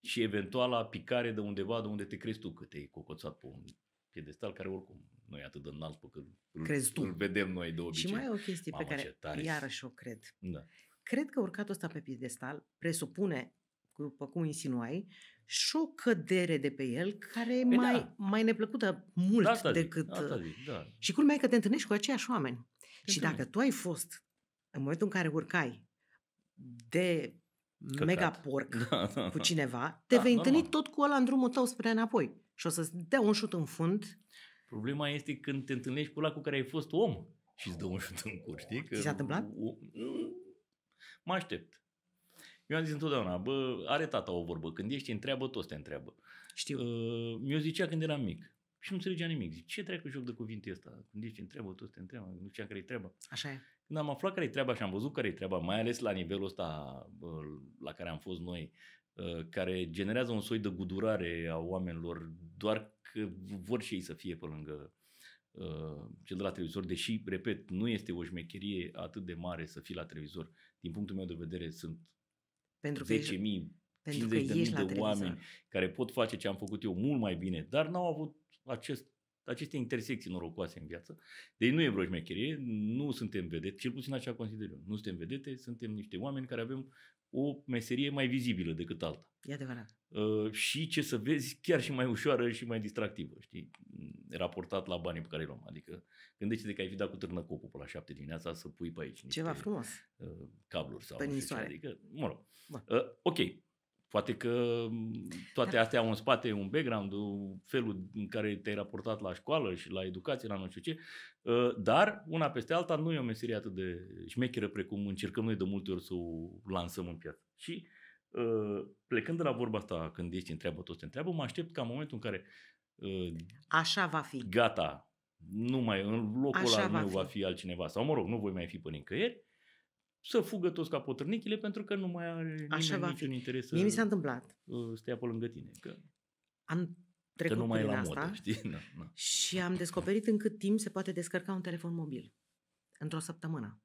și eventuala picare de undeva de unde te crezi tu că te-ai cocoțat pe un piedestal care oricum nu e atât de înalt pe cât Crezi îl, tu. îl vedem noi de obicei. Și mai e o chestie Mamă, pe care tare. iarăși o cred. Da. Cred că urcatul ăsta pe piedestal presupune după cum insinuai, și o cădere de pe el care e păi mai, da. mai neplăcută mult da, decât... Da, zic, da. Și culmea e că te întâlnești cu aceiași oameni. Când și dacă tu ai fost, în momentul în care urcai, de Căcat. mega porc da, da, cu cineva, te da, vei normal. întâlni tot cu ăla în drumul tău spre înapoi. Și o să-ți dea un șut în fund Problema este când te întâlnești cu ăla cu care ai fost om și îți dă un șut în cur, știi? Oh, Că Ți s-a întâmplat? O, mă aștept. Eu am zis întotdeauna, bă, are tata o vorbă, când ești întreabă, toți te întreabă. Știu. Uh, mi-o zicea când eram mic și nu înțelegea nimic. Zic, ce treacă joc de cuvinte ăsta? Când ești întreabă, toți te întreabă, nu știam care-i treaba. Așa e. Când am aflat care-i treaba și am văzut care-i treaba, mai ales la nivelul ăsta la care am fost noi, Uh, care generează un soi de gudurare a oamenilor doar că vor și ei să fie pe lângă uh, cel de la televizor, deși, repet, nu este o șmecherie atât de mare să fii la televizor. Din punctul meu de vedere sunt pentru 10.000, 50.000 de oameni care pot face ce am făcut eu mult mai bine, dar n-au avut acest aceste intersecții norocoase în viață. Deci nu e vreo șmecherie, nu suntem vedete, cel puțin așa consider eu. Nu suntem vedete, suntem niște oameni care avem o meserie mai vizibilă decât alta. E adevărat. Uh, și ce să vezi, chiar și mai ușoară și mai distractivă, știi, raportat la banii pe care îi luăm. Adică gândește-te că ai fi dat cu târnă copul pe la șapte dimineața să pui pe aici niște Ceva frumos. Uh, cabluri sau Penisoare. Adică, mă rog. Uh, ok, Poate că mm, toate da. astea au în spate un background, felul în care te-ai raportat la școală și la educație, la nu știu ce, ă, dar una peste alta nu e o meserie atât de șmecheră precum încercăm noi de multe ori să o lansăm în piață. Și ă, plecând de la vorba asta, când ești întreabă, toți te întreabă, mă aștept ca în momentul în care ă, Așa va fi. Gata, nu mai, în locul Așa ăla va fi. va fi altcineva. Sau mă rog, nu voi mai fi până nicăieri să fugă toți ca pentru că nu mai are Așa va niciun fi. interes să Mie mi s-a întâmplat. Uh, stea pe lângă tine. Că, am trecut că nu mai e la asta modă, știi? No, da, no. Da. Și am descoperit în cât timp se poate descărca un telefon mobil. Într-o săptămână.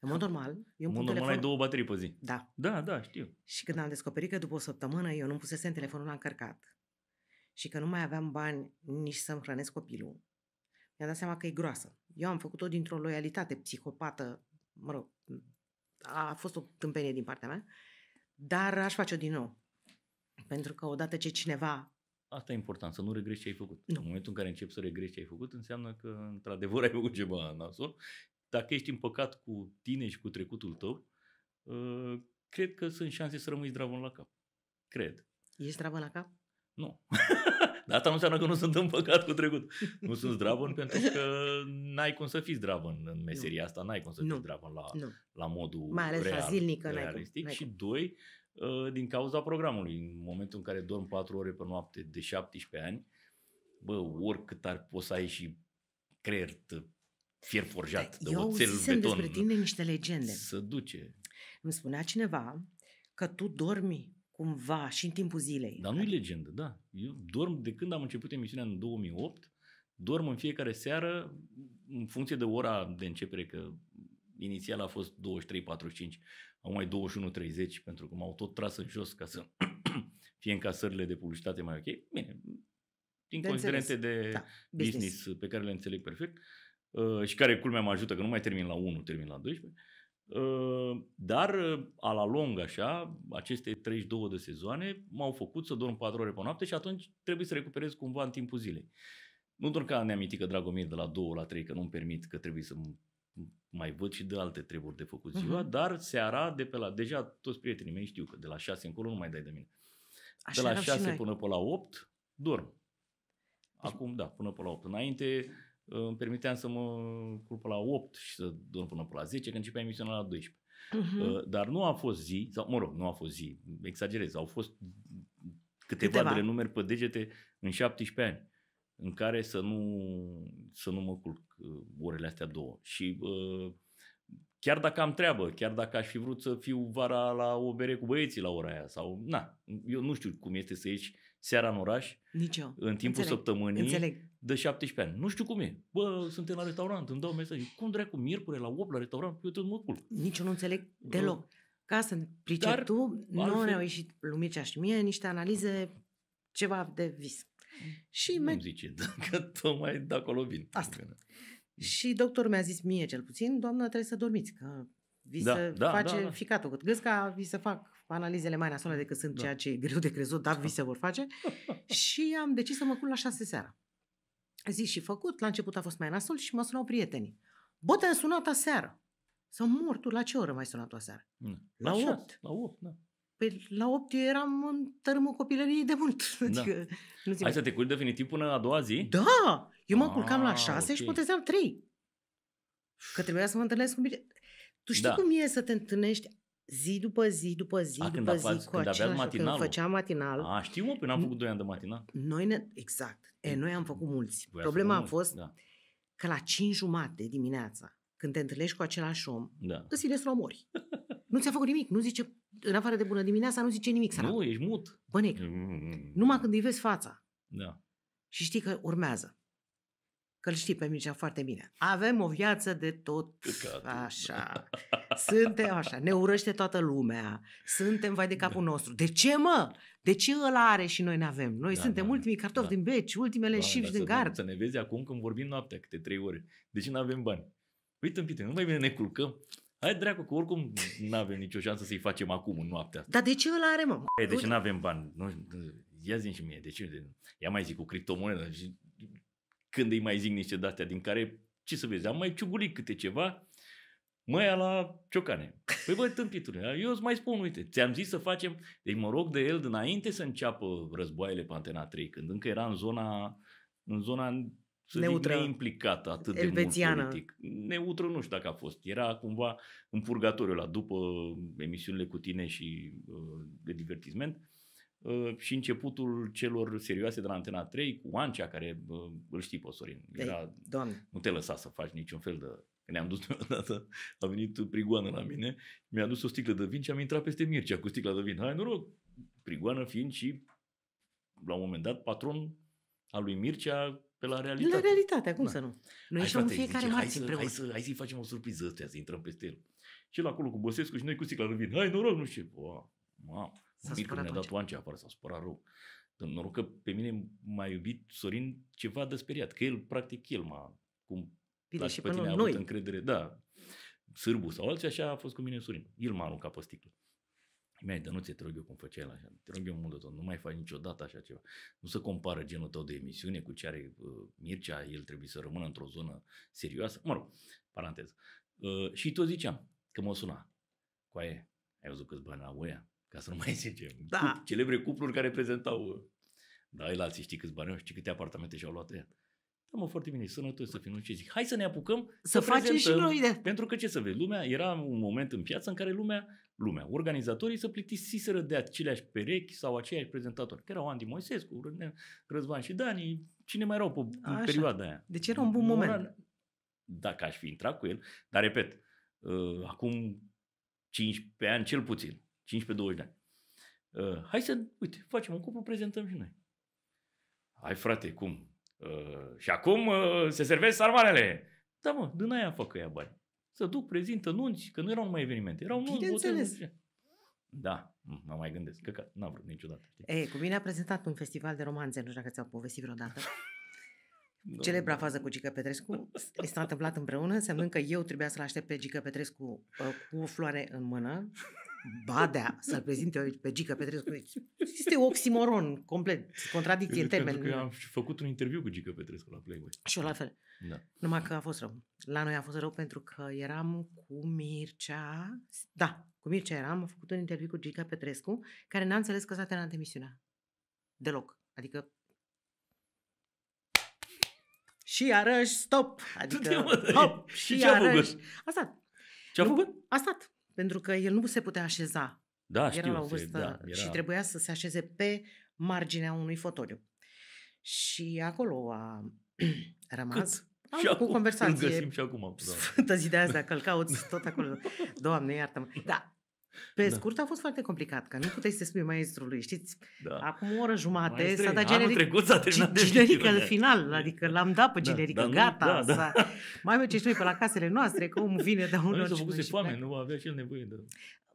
În mod normal, eu în mod normal telefon... ai două baterii pe zi. Da. Da, da, știu. Și când am descoperit că după o săptămână eu nu pusesem telefonul la încărcat și că nu mai aveam bani nici să-mi hrănesc copilul, mi-am dat seama că e groasă. Eu am făcut-o dintr-o loialitate psihopată, mă rog, a fost o tâmpenie din partea mea, dar aș face-o din nou. Pentru că odată ce cineva... Asta e important, să nu regreți ce ai făcut. Nu. În momentul în care începi să regreți ce ai făcut, înseamnă că într-adevăr ai făcut ceva nasol. Dacă ești împăcat cu tine și cu trecutul tău, ă, cred că sunt șanse să rămâi zdravă la cap. Cred. Ești zdravă la cap? Nu. Dar asta nu înseamnă că nu sunt împăcat cu trecut. Nu sunt zdravăn pentru că n-ai cum să fii zdravăn în meseria nu. asta, n-ai cum să fii zdravăn la, la modul Mai ales real, la zilnică, realistic. N-ai cum. Și doi, uh, din cauza programului. În momentul în care dorm 4 ore pe noapte de 17 ani, bă, oricât ar poți să ai și creier fier forjat, de, de Eu oțel, beton. Eu despre tine niște legende. Să duce. Îmi spunea cineva că tu dormi cumva și în timpul zilei. Dar nu e legendă, da. Eu dorm de când am început emisiunea în 2008, dorm în fiecare seară în funcție de ora de începere, că inițial a fost 23.45, acum mai 21.30 pentru că m-au tot tras în jos ca să fie încasările de publicitate mai ok. Bine, din considerente de da, business. business pe care le înțeleg perfect uh, și care culmea mă ajută că nu mai termin la 1, termin la 12. Ă, dar, ă, a la lung, așa, aceste 32 de sezoane m-au făcut să dorm 4 ore pe noapte și atunci trebuie să recuperez cumva în timpul zilei. Nu doar că ne aminti că Dragomir de la 2 la 3, că nu-mi permit, că trebuie să mai văd și de alte treburi de făcut ziua, uh-huh. dar seara de pe la, deja toți prietenii mei știu că de la 6 încolo nu mai dai de mine. Așa de la 6 până pe la 8 dorm. Deci Acum, da, până pe la 8. Înainte îmi permiteam să mă culp la 8 și să dorm până la 10, când începea emisiunea la 12. Uh-huh. Mhm. Dar nu a fost zi, sau mă rog, nu a fost zi, exagerez, au fost câteva, câteva. renumeri pe degete în 17 ani în care să nu, să nu mă culc orele astea două. Și uh, chiar dacă am treabă, chiar dacă aș fi vrut să fiu vara la o bere cu băieții la ora aia sau na, eu nu știu cum este să ieși seara în oraș Nicio. în timpul Înțeleg. săptămânii Înțeleg de 17 ani. Nu știu cum e. Bă, suntem la restaurant, îmi dau mesaj. Cum dracu, miercuri la 8 la restaurant? Eu tot mă culc. Nici nu înțeleg deloc. Ca să pricep Dar, tu, nu fi... ne-au ieșit Lumicea și mie niște analize ceva de vis. Și nu mi zice, că tocmai de acolo vin. Asta. Și doctorul mi-a zis mie cel puțin, doamnă, trebuie să dormiți, că vi da, se da, face da, da. ficatul Găsc gâsca, vi se fac analizele mai nasoale decât sunt, da. ceea ce e greu de crezut, dar vi da. se vor face. și am decis să mă cul la șase seara zis și făcut, la început a fost mai nasol și mă sunau prietenii. Bă, te-am sunat aseară. Să mor tu, la ce oră mai sunat aseară? Mm. La, la 8. 6, la 8, da. Păi la 8 eu eram în tărâmul copilăriei de mult. Da. Adică, nu Hai să te culci definitiv până a doua zi? Da! Eu mă ah, culcam la 6 okay. și puteam 3. Că trebuia să mă întâlnesc cu bine. Tu știi da. cum e să te întâlnești zi după zi după zi a, după zi cu când același matinalul. făceam matinal. A, știu mă, până păi am făcut doi ani de matinal. Noi ne, exact. E, noi am făcut mulți. Voi Problema făcut a fost mulți, da. că la 5 jumate dimineața, când te întâlnești cu același om, da. îți vine să omori. nu ți-a făcut nimic, nu zice, în afară de bună dimineața, nu zice nimic. Sărat. Nu, ești mut. Bănec. Mm. Numai când îi vezi fața. Da. Și știi că urmează că îl știi pe Mircea foarte bine. Avem o viață de tot așa. Suntem așa, ne urăște toată lumea, suntem vai de da. capul da. nostru. De ce, mă? De ce îl are și noi ne avem? Noi da, suntem da, ultimii cartofi da. din beci, ultimele da, șipși din gard. Să ne vezi acum când vorbim noaptea, câte trei ore. De deci ce nu avem bani? Uite, pite, nu mai bine ne culcăm. Hai dracu, că oricum nu avem nicio șansă să-i facem acum în noaptea. Dar de ce îl are, mă? Păi, de deci ce nu avem bani? Nu, ia zi și mie, de ce? Ia mai zic cu criptomonedă când îi mai zic niște date din care, ce să vezi, am mai ciugulit câte ceva, măia la ciocane. Păi băi, tâmpiturile. eu îți mai spun, uite, ți-am zis să facem, deci mă rog de el dinainte să înceapă războaiele pe Antena 3, când încă era în zona, în zona să neutră, zic, neimplicată atât elvețiană. de mult politic. Neutră nu știu dacă a fost. Era cumva în purgatoriu la după emisiunile cu tine și uh, de divertisment. Uh, și începutul celor serioase de la Antena 3 cu Ancea, care uh, îl știi pe Sorin. Păi, era, Ei, doamne. Nu te lăsa să faci niciun fel de... Când ne-am dus odată, a venit prigoană la mine, mi-a dus o sticlă de vin și am intrat peste Mircea cu sticla de vin. Hai, noroc! Prigoană fiind și, la un moment dat, patron al lui Mircea pe la realitate. La realitate, cum da. să nu? Noi ieșim fiecare zice, marți hai, să, hai, să, hai să-i facem o surpriză ăstea, să intrăm peste el. Și el acolo cu Băsescu și noi cu sticla de vin. Hai, noroc, nu știu. Wow, wow. Mircu ne-a dat oancea afară, s-a supărat rău. Dar noroc că pe mine m-a iubit Sorin ceva de speriat, că el, practic, el m-a, cum Bine, și pe tine a avut încredere, da, sârbu sau alții, așa a fost cu mine Sorin. El m-a aruncat pe sticlă. mi zis, nu te rog eu cum făceai la așa, te rog eu mult de tot, nu mai faci niciodată așa ceva. Nu se compară genul tău de emisiune cu ce are uh, Mircea, el trebuie să rămână într-o zonă serioasă. Mă rog, paranteză. Uh, și tot ziceam că mă suna. Coaie, ai văzut câți bani la oia? ca să nu mai zicem. Da. Celebre cupluri care prezentau. Uh, da, el alții știi câți bani au, știi câte apartamente și-au luat ea. Da, mă, foarte bine, sănătos să fim, nu ce zic. Hai să ne apucăm să, să facem și noi. De... Pentru că ce să vezi, lumea, era un moment în piață în care lumea, lumea, organizatorii să plictisiseră de aceleași perechi sau aceiași prezentatori, care erau Andy Moisescu, Răzvan și Dani, cine mai erau pe Așa. perioada aia. Deci era un bun moment. dacă aș fi intrat cu el, dar repet, uh, acum 15 ani cel puțin, 15-20 de ani. Uh, hai să, uite, facem un cuplu, prezentăm și noi. Ai frate, cum? Uh, și acum uh, se servesc sarmanele. Da mă, din aia fac ea bani. Să duc, prezintă nunți, că nu erau numai evenimente. Erau nunți, Bineînțeles. Boteluri. Da, mă mai gândesc. că n-am vrut niciodată. E, Ei, cu mine a prezentat un festival de romanțe, nu știu dacă ți-au povestit vreodată. Da, Celebra fază cu Gică Petrescu s-a întâmplat împreună, însemnând că eu trebuia să-l aștept pe Gică Petrescu uh, cu o floare în mână Badea, să-l prezinte pe Gica Petrescu. Este oximoron complet, contradicție păi în termen. Pentru că am făcut un interviu cu Gica Petrescu la Playboy. Și eu la fel. Da. Numai că a fost rău. La noi a fost rău pentru că eram cu Mircea, da, cu Mircea eram, am făcut un interviu cu Gica Petrescu, care n-a înțeles că s-a terminat emisiunea. Deloc. Adică și iarăși stop. Adică, hop, și iarăși. A stat. Ce-a făcut? A stat pentru că el nu se putea așeza. Da, era știu, la o vârstă da, era... și trebuia să se așeze pe marginea unui fotoliu. Și acolo a rămas. Cât? Am și făcut acum, conversație. Îl găsim și acum. Da. Sfântă zi de azi, dacă îl cauți tot acolo. Doamne, iartă-mă. Da, pe da. scurt a fost foarte complicat, că nu puteai să spui maestrului, știți? Da. Acum o oră jumate s-a dat generic, trecut s-a terminat generic de final, adică da. l-am dat pe generic, da, gata. Da, da. Mai merge și noi pe la casele noastre, că omul vine de un orice. Nu foame, nu avea și el nevoie de...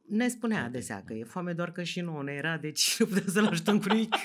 Ne spunea adesea că da. e foame doar că și nouă ne era, deci nu putem să-l ajutăm cu nimic.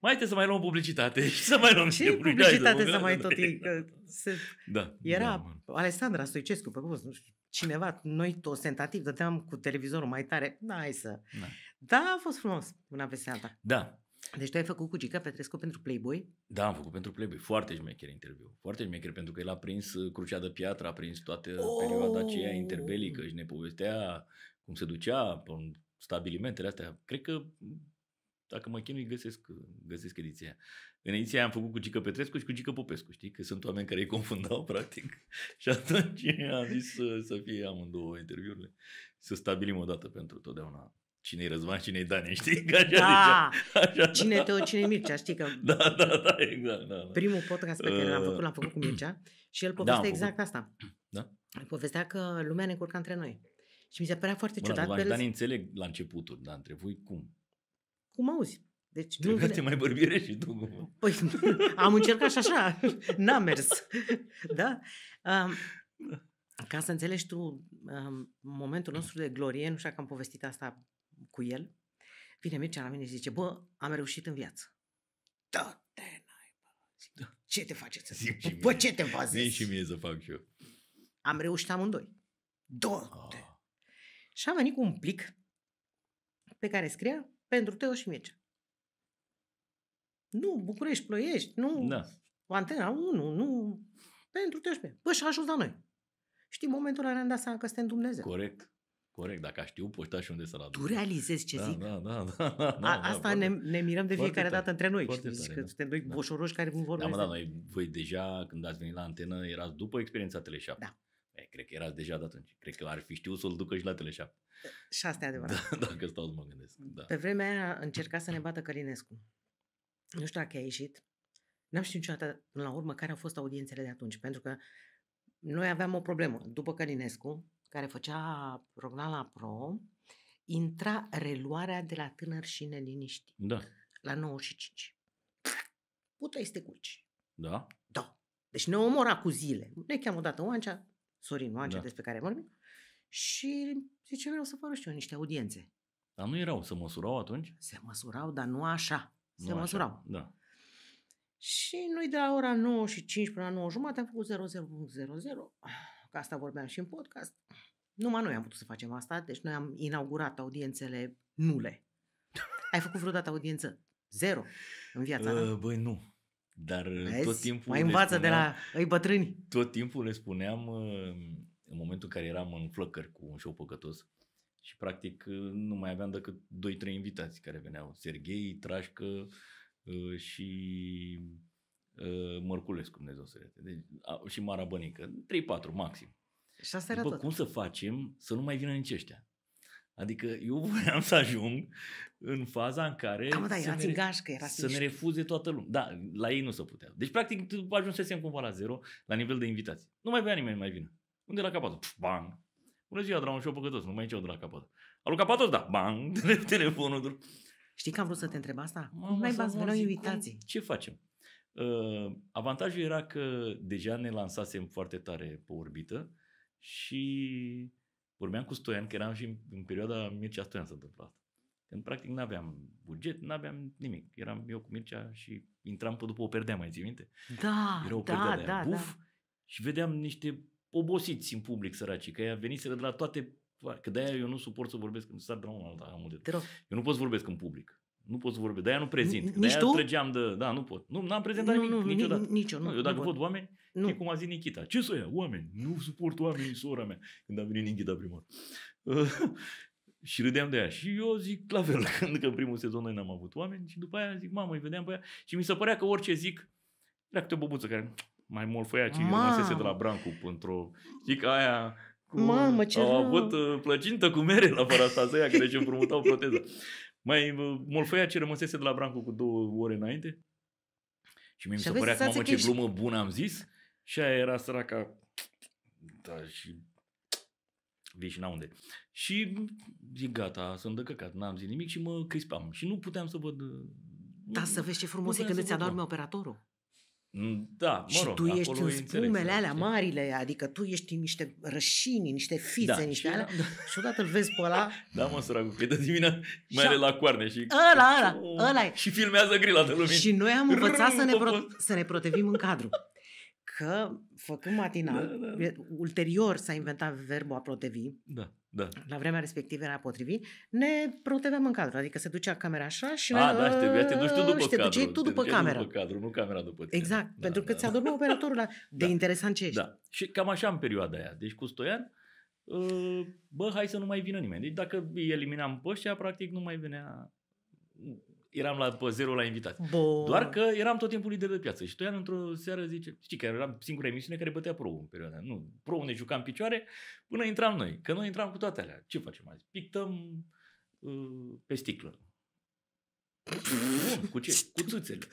Mai trebuie să mai luăm publicitate și să mai luăm și publicitate să da, mai tot ei. Se... Da, Era da, Alexandra Stoicescu, pe post, păi, nu știu, cineva, noi toți tentativ, dădeam cu televizorul mai tare, hai să... Da. da, a fost frumos, una peste alta. Da. Deci tu ai făcut cu Gica Petrescu pentru Playboy? Da, am făcut pentru Playboy. Foarte șmecher interviu. Foarte șmecher pentru că el a prins uh, Crucea de Piatră, a prins toată oh! perioada aceea interbelică și ne povestea cum se ducea în stabilimentele astea. Cred că dacă mă chinui, găsesc, găsesc ediția aia. În ediția aia am făcut cu Gică Petrescu și cu Gică Popescu, știi? Că sunt oameni care îi confundau, practic. și atunci am zis să, să fie amândouă interviurile. Să stabilim o dată pentru totdeauna cine-i Răzvan, cine-i Dani, știi? Că așa da, Așa, cine da. cine cine Mircea, știi că... Da, da, da, exact. Da, da. Primul podcast pe care l-am uh, făcut, l-am făcut cu Mircea și el povestea da, exact asta. Da? povestea că lumea ne curca între noi. Și mi se părea foarte ciudat. Bă, da, Dani înțeleg la începuturi, dar între voi cum? cum auzi. Deci nu vine... te mai bărbire și tu. Păi, am încercat și așa, n-a mers. Da? Um, ca să înțelegi tu um, momentul nostru de glorie, nu știu că am povestit asta cu el, vine Mircea la mine și zice, bă, am reușit în viață. Da, te naiba. Ce te faceți? să zic bă, mie. ce te faci? și mie să fac și eu. Am reușit amândoi. Da. Și am venit cu un plic pe care scria pentru Teo și Mircea. Nu, București, Ploiești, nu... Da. Antena 1, nu... Pentru Teo și Mircea. Păi și a ajuns la noi. Știi, momentul ăla ne-am dat seama că suntem Dumnezeu. Corect. Corect, dacă a știu poșta și unde să-l Tu realizezi ce da, zic? Da, da, da. da, da a, asta da, ne, ne mirăm de fiecare dată între noi. Știi, tare, că da. suntem doi da. boșoroși care vorbesc. Da, mă, da, noi, voi deja, când ați venit la antenă, erați după experiența Tele7. Da. Eh, cred că erați deja de atunci. Cred că ar fi știut să-l ducă și la Tele7. Și asta e adevărat. Da, dacă stau să mă gândesc. Da. Pe vremea aia încerca să ne bată Călinescu. Nu știu dacă a ieșit. N-am știut niciodată până la urmă care au fost audiențele de atunci, pentru că noi aveam o problemă. După Călinescu, care făcea program la Pro, intra reluarea de la tânăr și neliniști. Da. La 95. Puta este te culci. Da? Da. Deci ne omora cu zile. Ne cheamă odată Oancea, Sorin Mancea, da. despre care vorbim, și zice, vreau să fac și eu niște audiențe. Dar nu erau, se măsurau atunci? Se măsurau, dar nu așa. Nu se așa. măsurau. Da. Și noi de la ora 9 și 5 până la 9 jumate am făcut 00.00, că asta vorbeam și în podcast. Numai noi am putut să facem asta, deci noi am inaugurat audiențele nule. Ai făcut vreodată audiență zero în viața uh, Băi, nu. Dar uh, Vezi? tot timpul... Mai învață spuneam, de la îi bătrâni. Tot timpul le spuneam, uh, în momentul în care eram în flăcări cu un show păcătos, și practic uh, nu mai aveam decât 2-3 invitați care veneau. Serghei, Trașcă și Mărculescu, Dumnezeu să rete. Deci, și Marabănică. 3-4 maxim. Și asta era Bă, tot. cum să facem să nu mai vină nici ăștia? Adică eu voiam să ajung în faza în care da, mă, da, să, ne, gașcă, era să ne refuze toată lumea. Da, la ei nu se putea. Deci, practic, ajunsesem cumva la zero la nivel de invitații. Nu mai vrea nimeni mai vină. Unde la capătul? Pf, bang! Bună ziua, Dragon Show Păcătos, nu mai e de la capătul. Alu capătos, da, bang, telefonul. Știi că am vrut să te întreb asta? nu mai bază, veneau invitații. Ce facem? Uh, avantajul era că deja ne lansasem foarte tare pe orbită și vorbeam cu Stoian, că eram și în perioada Mircea Stoian s-a întâmplat asta. Când practic nu aveam buget, nu aveam nimic. Eram eu cu Mircea și intram pe după o perdea, mai ții minte? Da, Era o da, de da, da. buf, da. Și vedeam niște obosiți în public, săraci, că ea veniseră de la toate... Că de eu nu suport să vorbesc, nu sar de la unul alt, am de... Eu nu pot să vorbesc în public. Nu pot să vorbesc, de-aia nu prezint. Nici de-aia tu? trăgeam de... Da, nu pot. Nu, n-am prezentat nu, nimic nu, niciodată. Nici eu, nu, eu dacă văd oameni, nu. E cum a zis Nikita. Ce să ia? Oameni. Nu suport oamenii, sora mea. Când a venit Nikita primor. și râdeam de ea. Și eu zic la fel, când că în primul sezon noi n-am avut oameni și după aia zic, mamă, îi vedeam pe ea și mi se părea că orice zic, era câte o băbuță care mai făia ce rămasese de la Brancu într-o, că aia cu, Mamă, ce au rău. avut uh, plăcintă cu mere la ia, că deci împrumutau proteza. Mai uh, molfăia ce rămăsese de la Brancu cu două ore înainte. Și mi se părea că, mamă, ce glumă bună am zis. Și aia era săraca. Da, și vii și unde. Și zic, gata, sunt de căcat, n-am zis nimic și mă crispam. Și nu puteam să văd... Da, să vezi ce frumos e când îți adorme da. operatorul. Mm, da, mă și rog, tu ești în spumele alea da. marile, adică tu ești niște rășini, niște fițe, da, niște și alea da. și odată îl vezi pe ăla. Da, mă, săracul, că de dimineață mai are la coarne și... Ăla, ăla, oh, ăla Și filmează grila de lumină. Și noi am învățat să ne, pro- să ne protevim în cadru că, făcând matinal, da, da, da. ulterior s-a inventat verbul a protevi. Da, da. La vremea respectivă era potrivit Ne proteveam în cadru, adică se ducea camera așa și... A, da, și te duci tu după te cadru. tu după te după cadru, nu camera după tine. Exact, da, pentru că da. ți-a da. dormit operatorul la... De da. interesant ce ești. Da. Și cam așa în perioada aia. Deci cu Stoian, ă, bă, hai să nu mai vină nimeni. Deci dacă îi eliminam pe ăștia, practic nu mai venea eram la pe zero la invitat. Bun. Doar că eram tot timpul lider de piață. Și Toian într-o seară zice, știi că eram singura emisiune care bătea pro în perioada. Nu, pro ne jucam picioare până intram noi. Că noi intram cu toate alea. Ce facem azi? Pictăm uh, pe sticlă. Bun, cu ce? Cu țâțele.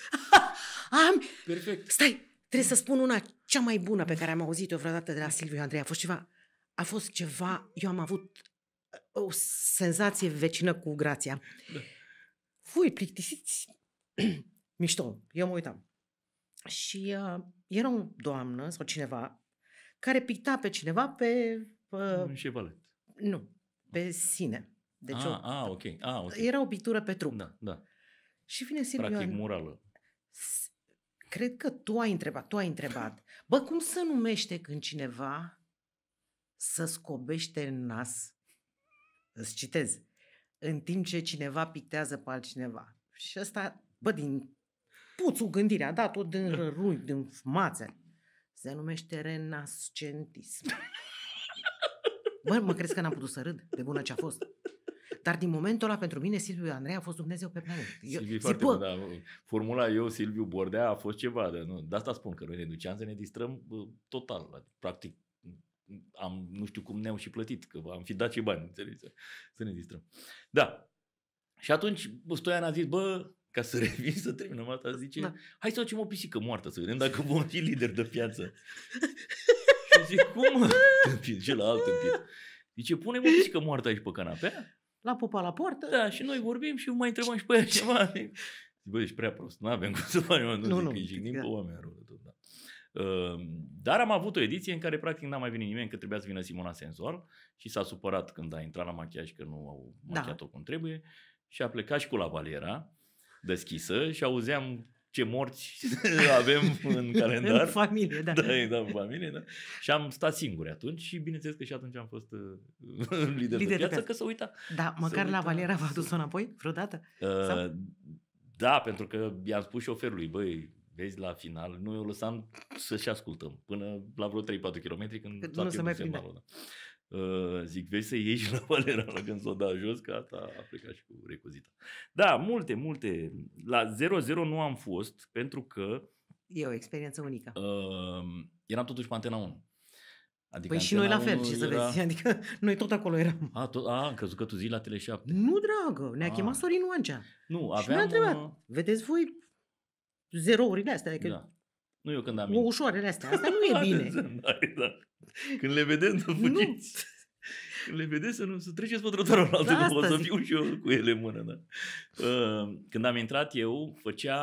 Am... Perfect. Stai, trebuie să spun una cea mai bună pe care am auzit-o vreodată de la Silviu Andrei. A fost ceva, a fost ceva, eu am avut uh, o senzație vecină cu grația. Da voi plictisiți, mișto, eu mă uitam. Și uh, era o doamnă sau cineva care picta pe cineva pe... Uh, Un șevalet. Nu, pe sine. Deci ah, o, ah, okay. ah, ok. Era o pictură pe trup. Da, da. Și vine Silviu Practic murală. Cred că tu ai întrebat, tu ai întrebat. Bă, cum se numește când cineva să scobește în nas, îți citez, în timp ce cineva pictează pe altcineva. Și ăsta, bă, din puțul gândirea, da, tot din rărui, din fumață. Se numește renascentism. Bă, mă crezi că n-am putut să râd de bună ce a fost. Dar din momentul ăla, pentru mine, Silviu Andrei a fost Dumnezeu pe planetă. Silviu, zic, bun, da, formula eu, Silviu Bordea, a fost ceva. De, nu, de asta spun că noi ne duceam să ne distrăm bă, total. Adică, practic, am, nu știu cum ne-au și plătit, că am fi dat și bani, înțelegi? Să ne distrăm. Da. Și atunci Stoian a zis, bă, ca să revin să terminăm asta, zice, da. hai să facem o pisică moartă, să vedem dacă vom fi lideri de piață. și zic, cum? Tâmpit, și la alt tâmpit. Zice, pune o pisică moartă aici pe canapea. La popa la poartă. Da, și noi vorbim și mai întrebăm și pe ea ceva. Zic, bă, ești prea prost, nu avem cum să facem. Nu, nu, zic, nu, nu jignim pe oameni rău de tot, da. Ehm, dar am avut o ediție în care practic n-a mai venit nimeni că trebuia să vină Simona Senzor și s-a supărat când a intrat la machiaj că nu au da. machiat-o da. cum trebuie și a plecat și cu la valiera deschisă și auzeam ce morți avem în calendar. în familie, da. Da, da, în familie, da. Și am stat singuri atunci și bineînțeles că și atunci am fost uh, lider, lider de, piață, de că să uita. Da, măcar uita. la valiera v-a dus-o înapoi vreodată? Uh, Da, pentru că i-am spus șoferului, băi, Vezi, la final, noi o lăsam să-și ascultăm până la vreo 3-4 km când s-a nu se mai prinde. Malul, da. Uh, zic, vezi să ieși la Valera la când s-o da jos, că asta a plecat și cu recuzita. Da, multe, multe. La 0-0 nu am fost pentru că... E o experiență unică. Uh, eram totuși pe Antena 1. Adică păi și noi la fel, ce era... să vezi, adică noi tot acolo eram. A, tot, a am crezut că tu zici la Tele7. Nu, dragă, ne-a a. chemat Sorin Oancea. Nu, aveam... Și ne-a întrebat, uh, vedeți voi zerourile astea. Adică da. Nu eu când am O ușoarele astea. Asta nu e bine. Da, da. Când le vedem să fugiți. Când le vedeți să, nu, să treceți pe trotuarul altă da, nu să fiu și eu cu ele în mână. Da. Ă, când am intrat eu, făcea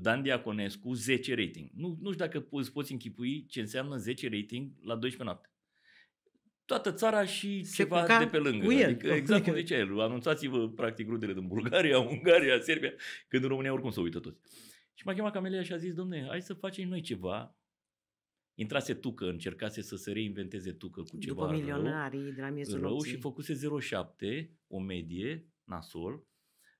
Dan Diaconescu 10 rating. Nu, nu știu dacă poți, poți închipui ce înseamnă 10 rating la 12 noapte. Toată țara și Se ceva de pe lângă. el. Adică, exact cum zicea el. Anunțați-vă practic rudele din Bulgaria, Ungaria, Serbia, când în România oricum să uită toți. Uh, și m-a chemat Camelia și a zis, domne, hai să facem noi ceva. Intrase Tucă, încercase să se reinventeze Tucă cu ceva După milionarii rău, de la miezul rău și făcuse 07, o medie, nasol,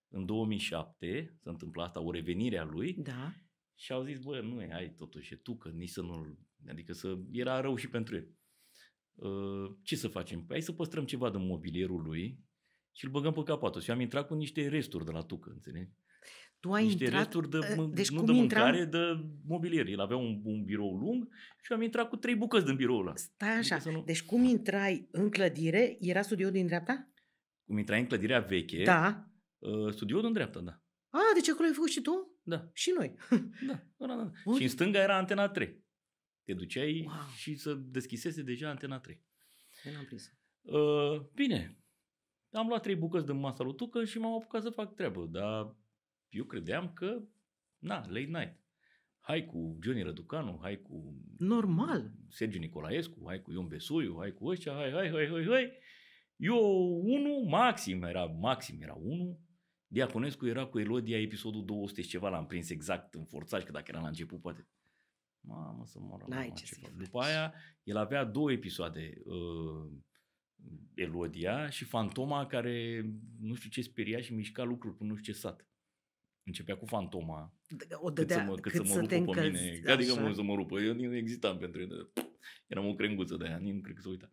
în 2007, s-a întâmplat asta, o revenire a lui. Da. Și au zis, bă, nu e, ai totuși, e Tucă, nici să nu adică să, era rău și pentru el. Uh, ce să facem? Păi hai să păstrăm ceva din mobilierul lui și îl băgăm pe capatul. Și am intrat cu niște resturi de la Tucă, înțelegi? Tu ai niște intrat... resturi de, ă, m- deci nu cum de mâncare, intram... de mobilier. El avea un, un birou lung și am intrat cu trei bucăți din biroul ăla. Stai așa, adică nu... deci cum intrai în clădire, era studio din dreapta? Cum intrai în clădirea veche, da. Uh, studio din dreapta, da. A, deci acolo ai făcut și tu? Da. Și noi. Da, da, da. da. Și în stânga era antena 3. Te duceai wow. și să deschisese deja antena 3. n-am prins. Uh, bine, am luat trei bucăți de masa lui Tucă și m-am apucat să fac treabă, dar eu credeam că, na, late night. Hai cu Johnny Răducanu, hai cu... Normal. Sergiu Nicolaescu, hai cu Ion Besuiu, hai cu ăștia, hai, hai, hai, hai, hai. Eu, unul, maxim era, maxim era unul. Diaconescu era cu Elodia episodul 200 și ceva, l-am prins exact în forțaj, că dacă era la început, poate mamă să mă rog, ce să După aia, el avea două episoade, uh, Elodia și Fantoma, care nu știu ce speria și mișca lucruri până nu știu ce sat. Începea cu fantoma. O dădea, cât să mă, cât cât să mă să rupă pe mine. Așa. Adică mă, să mă rupă. Eu nu existam pentru el. Eram o crenguță de aia. Nu cred că se uita.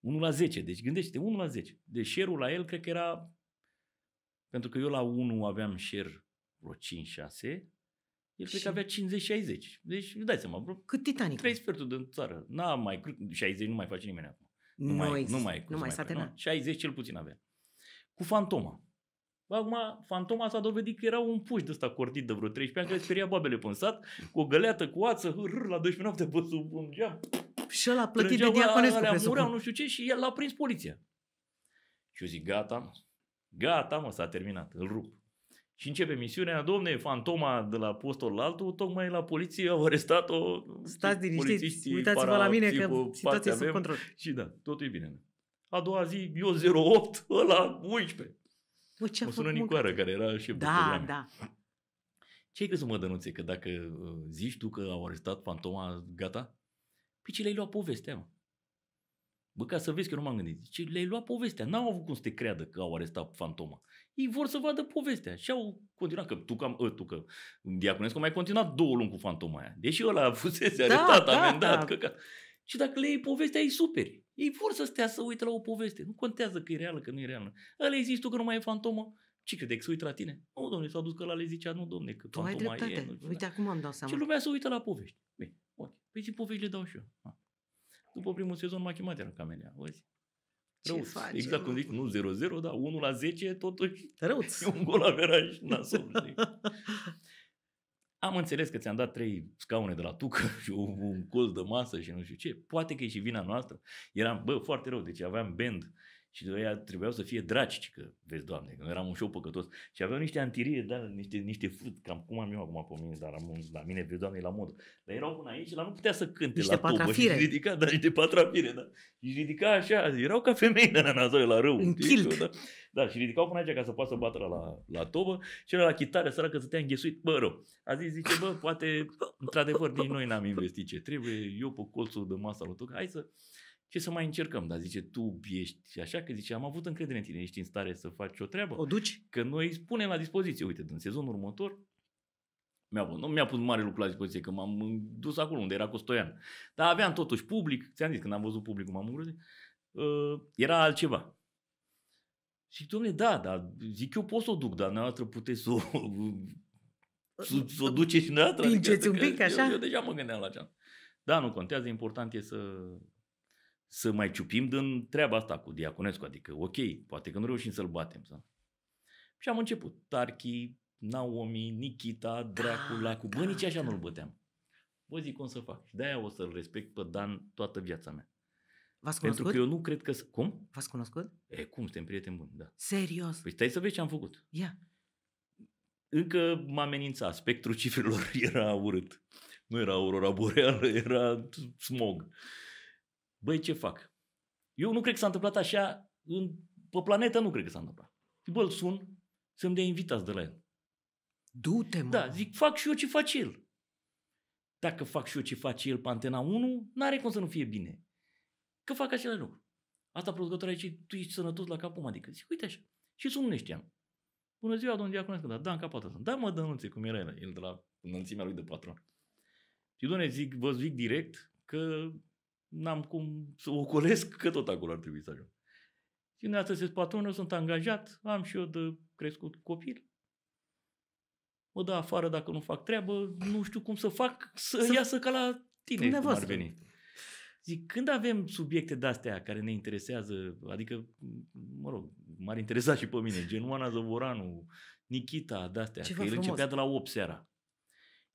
1 la 10. Deci gândește-te, 1 la 10. Deci share la el cred că era... Pentru că eu la 1 aveam share vreo 5-6. El cred că avea 50-60. Deci îți dai seama. Vreo Cât Titanic. Trei sferturi din țară. N-a mai... 60 nu mai face nimeni acum. Nu, nu mai, nu mai, nu mai, mai, s-a mai 60 cel puțin avea. Cu fantoma. Bă, acum fantoma s-a dovedit că era un puș de ăsta cortit de vreo 13 ani care speria babele pe sat, cu o găleată, cu ață, hâr, la 12 noapte pe sub un geam. Și ăla plătit de diaconescu, presupun. nu știu ce, și el l-a prins poliția. Și eu zic, gata, gata, mă, s-a terminat, îl rup. Și începe misiunea, domne, fantoma de la postul la altul, tocmai la poliție au arestat-o. Stați liniștiți, uitați-vă la mine că situația sub control. Și da, totul e bine. A doua zi, eu 08, ăla 11. Bă, ce mă sună Nicoară, care era și da, Da, da. Ce ai crezut, mă, Dănuțe, că dacă uh, zici tu că au arestat fantoma, gata? Păi ce le-ai luat povestea, mă? Bă, ca să vezi că eu nu m-am gândit. Ce le-ai luat povestea. N-au avut cum să te creadă că au arestat fantoma. Ei vor să vadă povestea. Și au continuat, că tu cam, ă, tu că Diaconescu mai continuat două luni cu fantoma aia. Deși ăla fusese da, arestat, da, amendat, da. căcat. Și dacă le iei povestea, îi superi. Ei vor să stea să uite la o poveste. Nu contează că e reală, că nu e reală. Ăla zici tu că nu mai e fantomă? Ce crede că se uită la tine? Nu, domnule, s-a dus că la le zicea, nu, domne, că tu ai dreptate. e. Nu, uite, da. acum am dau seama. Și lumea se uită la povești. Bine, ok. Păi și povești le dau și eu. Ha. După primul sezon m-a chemat în camelea, vezi? Răuț. Face, exact cum zici, nu 0-0, dar 1 la 10, totuși Răuț. e un gol la veraj, nasol. Am înțeles că ți-am dat trei scaune de la tucă și un colț de masă și nu știu ce. Poate că e și vina noastră. Eram, bă, foarte rău, deci aveam band și noi trebuiau să fie draci, că vezi, Doamne, că noi eram un show păcătos și aveau niște antirie, da, niște, niște frut, cam cum am eu acum pe mine, dar am, un la mine, vezi, Doamne, la modă Dar erau până aici și la nu putea să cânte niște la patrafire. tubă și ridica, da, niște patrafire, da. Și ridica așa, erau ca femei de nazoi la râu. În chilt. Da? da, și ridicau până aici ca să poată să bată la, la tobă și era la chitară, săra că stătea înghesuit, bă, rău. A zis, zice, bă, poate, într-adevăr, nici noi n-am investit ce trebuie, eu pe colțul de masă lui hai să ce să mai încercăm? Dar zice, tu ești așa că zice, am avut încredere în tine, ești în stare să faci o treabă. O duci? Că noi spunem la dispoziție, uite, în sezonul următor mi-a pus, nu mi-a pus mare lucru la dispoziție, că m-am dus acolo unde era Costoian. Dar aveam totuși public, ți-am zis, când am văzut publicul m-am îngrozit, uh, era altceva. Și domnule, da, dar zic eu pot să o duc, dar noastră puteți să o, să, să o duceți și noastră. adică, un pic, așa? Eu, eu deja mă gândeam la aceasta. Da, nu contează, important e să să mai ciupim din treaba asta cu Diaconescu, adică ok, poate că nu reușim să-l batem. Sau? Și am început. Tarchi, Naomi, Nikita, Dracula, ah, cu bă, nici așa nu-l băteam. Vă zic cum să fac. Și de-aia o să-l respect pe Dan toată viața mea. V-ați cunoscut? Pentru că eu nu cred că... Cum? V-ați cunoscut? E, cum? Suntem prieteni buni, da. Serios? Păi stai să vezi ce am făcut. Ia. Yeah. Încă m-a amenințat. Spectrul cifrelor era urât. Nu era aurora boreală, era smog băi, ce fac? Eu nu cred că s-a întâmplat așa, în, pe planetă nu cred că s-a întâmplat. Și bă, îl sun să-mi dea invitați de la el. Du-te, mă. Da, zic, fac și eu ce face el. Dacă fac și eu ce face el pe Antena 1, n-are cum să nu fie bine. Că fac același lucru. Asta producătorul aici, tu ești sănătos la capul, adică zic, uite așa. Și sunt unește știam. Bună ziua, domnul Diaconescu, da, da, în capul ăsta. Da, mă, dănunțe, cum era el, el de la înălțimea lui de patron. Și, domnule, zic, vă zic direct că n-am cum să ocolesc că tot acolo ar trebui să ajung. Și unde astăzi sunt patronul, sunt angajat, am și eu de crescut copil. Mă dă afară dacă nu fac treabă, nu știu cum să fac să, să iasă ca la tine cum ar veni. Zic, când avem subiecte de-astea care ne interesează, adică, mă rog, m-ar interesa și pe mine, gen Oana Zăvoranu, Nikita, de-astea, Ceva că el începea de la 8 seara.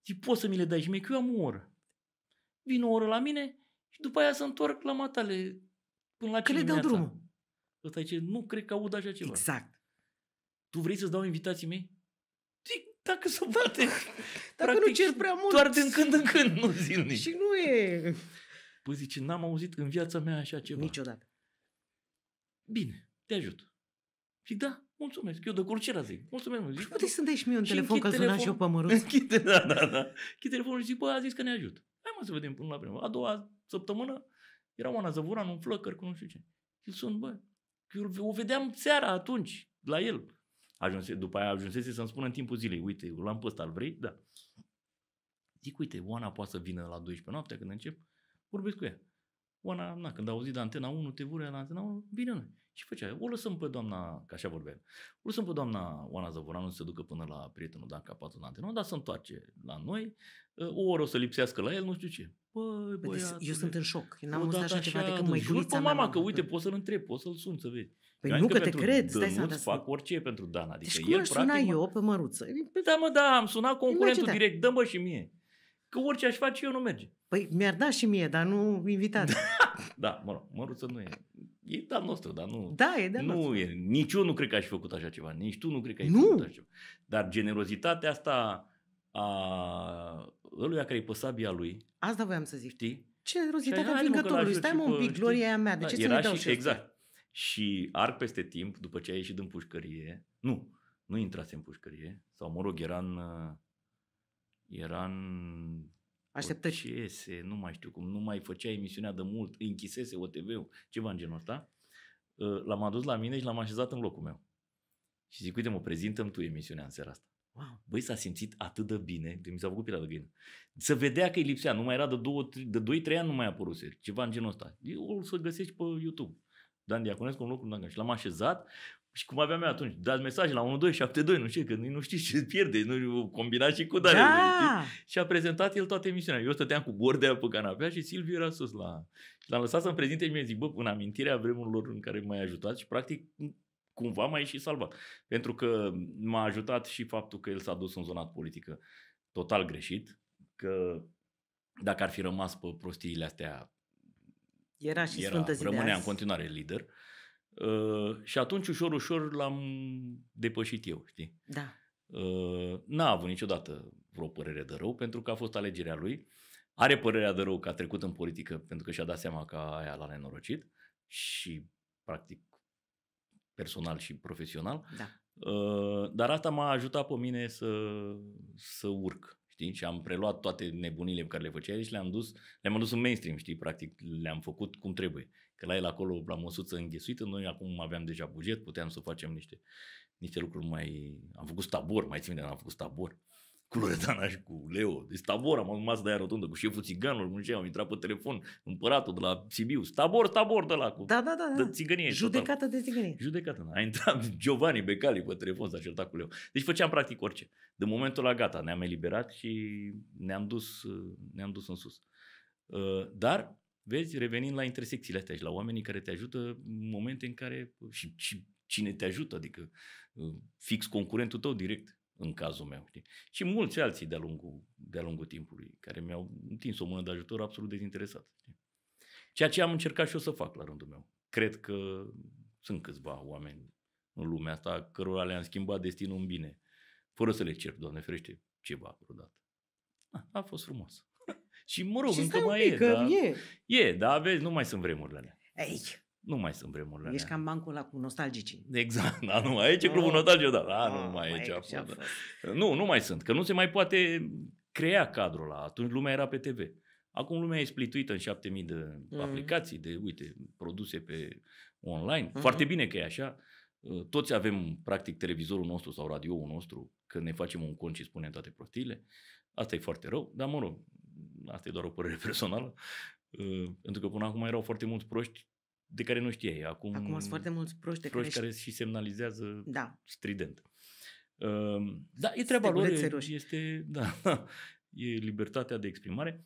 Zic, poți să mi le dai și mie, că eu am o oră. Vin o oră la mine, și după aia se întorc la matale până la Că le dau drumul. Ăsta zice, nu cred că aud așa ceva. Exact. Tu vrei să-ți dau invitații mei? Zic, dacă se da, poate. dacă Practic, nu cer prea mult. Doar din când în când, nu zilnic. Și nu e... Păi zice, n-am auzit în viața mea așa ceva. Niciodată. Bine, te ajut. Și da, mulțumesc. Eu de curcera zic. Mulțumesc. Zic, puteți păi, să-mi dai și mie un telefon ca telefon, și eu pe măruț. Închide, da, da, da. Închide telefonul și zic, bă, a zis că ne ajut. Hai mă să vedem până la prima. A doua săptămână era Oana Zăvuran, un flăcăr cu nu știu ce. Îl sun, bă, eu o vedeam seara atunci, la el. Ajunse, după aia ajunsese să-mi spună în timpul zilei, uite, eu l-am pe ăsta, vrei? Da. Zic, uite, Oana poate să vină la 12 noaptea când încep, vorbesc cu ea. Oana, na, când a auzit de Antena 1, te vrea la Antena 1, bine, nu. Și făcea, o lăsăm pe doamna, ca așa vorbea, o lăsăm pe doamna Oana Zăvoranu să se ducă până la prietenul Dan capatul la Antena 1, dar să întoarce la noi, o oră o să lipsească la el, nu știu ce. Băi, păi, deci, băi, eu sunt în șoc. n-am auzit așa, așa ceva decât măiculița pe mama că, uite, poți să-l întreb, poți să-l sun să vezi. Păi nu că, că te cred, stai să nu fac orice pentru Dan. Deci adică deci cum el, aș suna eu pe măruță? Da, mă, da, am sunat concurentul direct, dă-mă și mie. Că orice aș face eu nu merge. Păi mi-ar da și mie, dar nu invitat. da, mă rog, măruță nu e. E da nostru, dar nu. Da, e da Nu nostru. e. Nici eu nu cred că aș fi făcut așa ceva. Nici tu nu cred că ai nu. făcut așa ceva. Dar generozitatea asta a ăluia care e pe sabia lui. Asta voiam să zic. Știi? Generozitatea vingătorului. Stai mă un pic, gloria mea. De da, ce da, să și, și Exact. Și ar peste timp, după ce a ieșit din pușcărie, nu, nu intrase în pușcărie, sau mă rog, era în, era în Așteptări. Procese, nu mai știu cum, nu mai făcea emisiunea de mult, închisese OTV-ul, ceva în genul ăsta. Ă, l-am adus la mine și l-am așezat în locul meu. Și zic, uite mă, prezentăm tu emisiunea în seara asta. Wow. Băi, s-a simțit atât de bine, de mi s-a făcut pila de găină. Să vedea că îi lipsea, nu mai era de 2-3 de ani nu mai apăruse, ceva în genul ăsta. O să găsești pe YouTube. Dan Diaconescu în locul Dan Și l-am așezat, și cum aveam eu atunci, dați mesaj la 1272, nu știu, că nu știi ce pierde, nu combinați și cu dare. Da! Și a prezentat el toată emisiunea. Eu stăteam cu bordea pe canapea și Silviu era sus la... L-am lăsat să-mi prezinte și mi-a zis, bă, în amintirea vremurilor în care m-ai ajutat și practic cumva m ai și salvat. Pentru că m-a ajutat și faptul că el s-a dus în zona politică total greșit, că dacă ar fi rămas pe prostiile astea, era și era, rămânea în continuare lider. Ă, și atunci, ușor, ușor, l-am depășit eu, știi? Da. Uh, n-a avut niciodată vreo părere de rău, pentru că a fost alegerea lui. Are părerea de rău că a trecut în politică, pentru că și-a dat seama că aia l-a nenorocit și, practic, personal și profesional. Da. Uh, dar asta m-a ajutat pe mine să, să urc, știi? Și am preluat toate nebunile pe care le făcea și le-am dus, le-am dus în mainstream, știi? Practic, le-am făcut cum trebuie că la el acolo, la măsuță înghesuită, noi acum aveam deja buget, puteam să facem niște, niște lucruri mai... Am făcut stabor, mai țin de am făcut stabor cu Loredana și cu Leo. Deci tabor, am rămas de aia rotundă cu șeful țiganului, nu știu, am intrat pe telefon, împăratul de la Sibiu, tabor, tabor de la cu da, da, da, da. De țigănie. Judecată total. Da. de țigănie. Judecată, A intrat Giovanni Becali pe telefon, s-a certat cu Leo. Deci făceam practic orice. De momentul la gata, ne-am eliberat și ne-am dus, ne-am dus în sus. Ă, dar Vezi, revenind la intersecțiile astea și la oamenii care te ajută în momente în care și, și cine te ajută, adică uh, fix concurentul tău direct în cazul meu. Știi? Și mulți alții de-a lungul, de-a lungul timpului care mi-au întins o mână de ajutor absolut dezinteresat. Știi? Ceea ce am încercat și eu să fac la rândul meu. Cred că sunt câțiva oameni în lumea asta cărora le-am schimbat destinul în bine, fără să le cer, Doamne ferește, ceva vreodată. A, ah, a fost frumos. Și mă rog, și încă mai pic, e, că dar, e. E, dar vezi, nu mai sunt vremurile alea. Aici. Nu mai sunt vremurile alea. Ești cam bancul ăla cu nostalgicii. Exact, da, nu, aici e clubul oh. nostalgic, da, da, oh, nu ah, mai e ce Nu, nu mai sunt, că nu se mai poate crea cadrul ăla. Atunci lumea era pe TV. Acum lumea e splituită în 7000 de mm. aplicații, de, uite, produse pe online. Mm-hmm. Foarte bine că e așa. Uh, toți avem, practic, televizorul nostru sau radioul nostru, când ne facem un cont și spunem toate prostiile. Asta e foarte rău, dar mă rog, asta e doar o părere personală, uh, pentru că până acum erau foarte mulți proști de care nu știai. Acum, acum sunt foarte mulți proști, de proști care, care și semnalizează da. strident. Uh, da, e treaba lor, roșii. este, da, e libertatea de exprimare,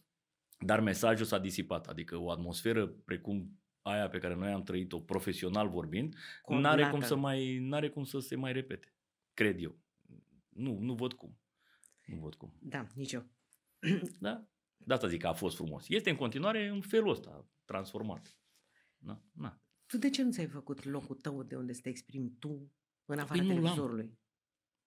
dar mesajul s-a disipat, adică o atmosferă precum aia pe care noi am trăit-o profesional vorbind, nu are cum să mai, n-are cum să se mai repete, cred eu. Nu, nu văd cum. Nu văd cum. Da, nici eu. Da? De asta zic că a fost frumos. Este în continuare în felul ăsta, transformat. Da? Na. Tu de ce nu ți-ai făcut locul tău de unde să te exprimi tu în afara păi televizorului?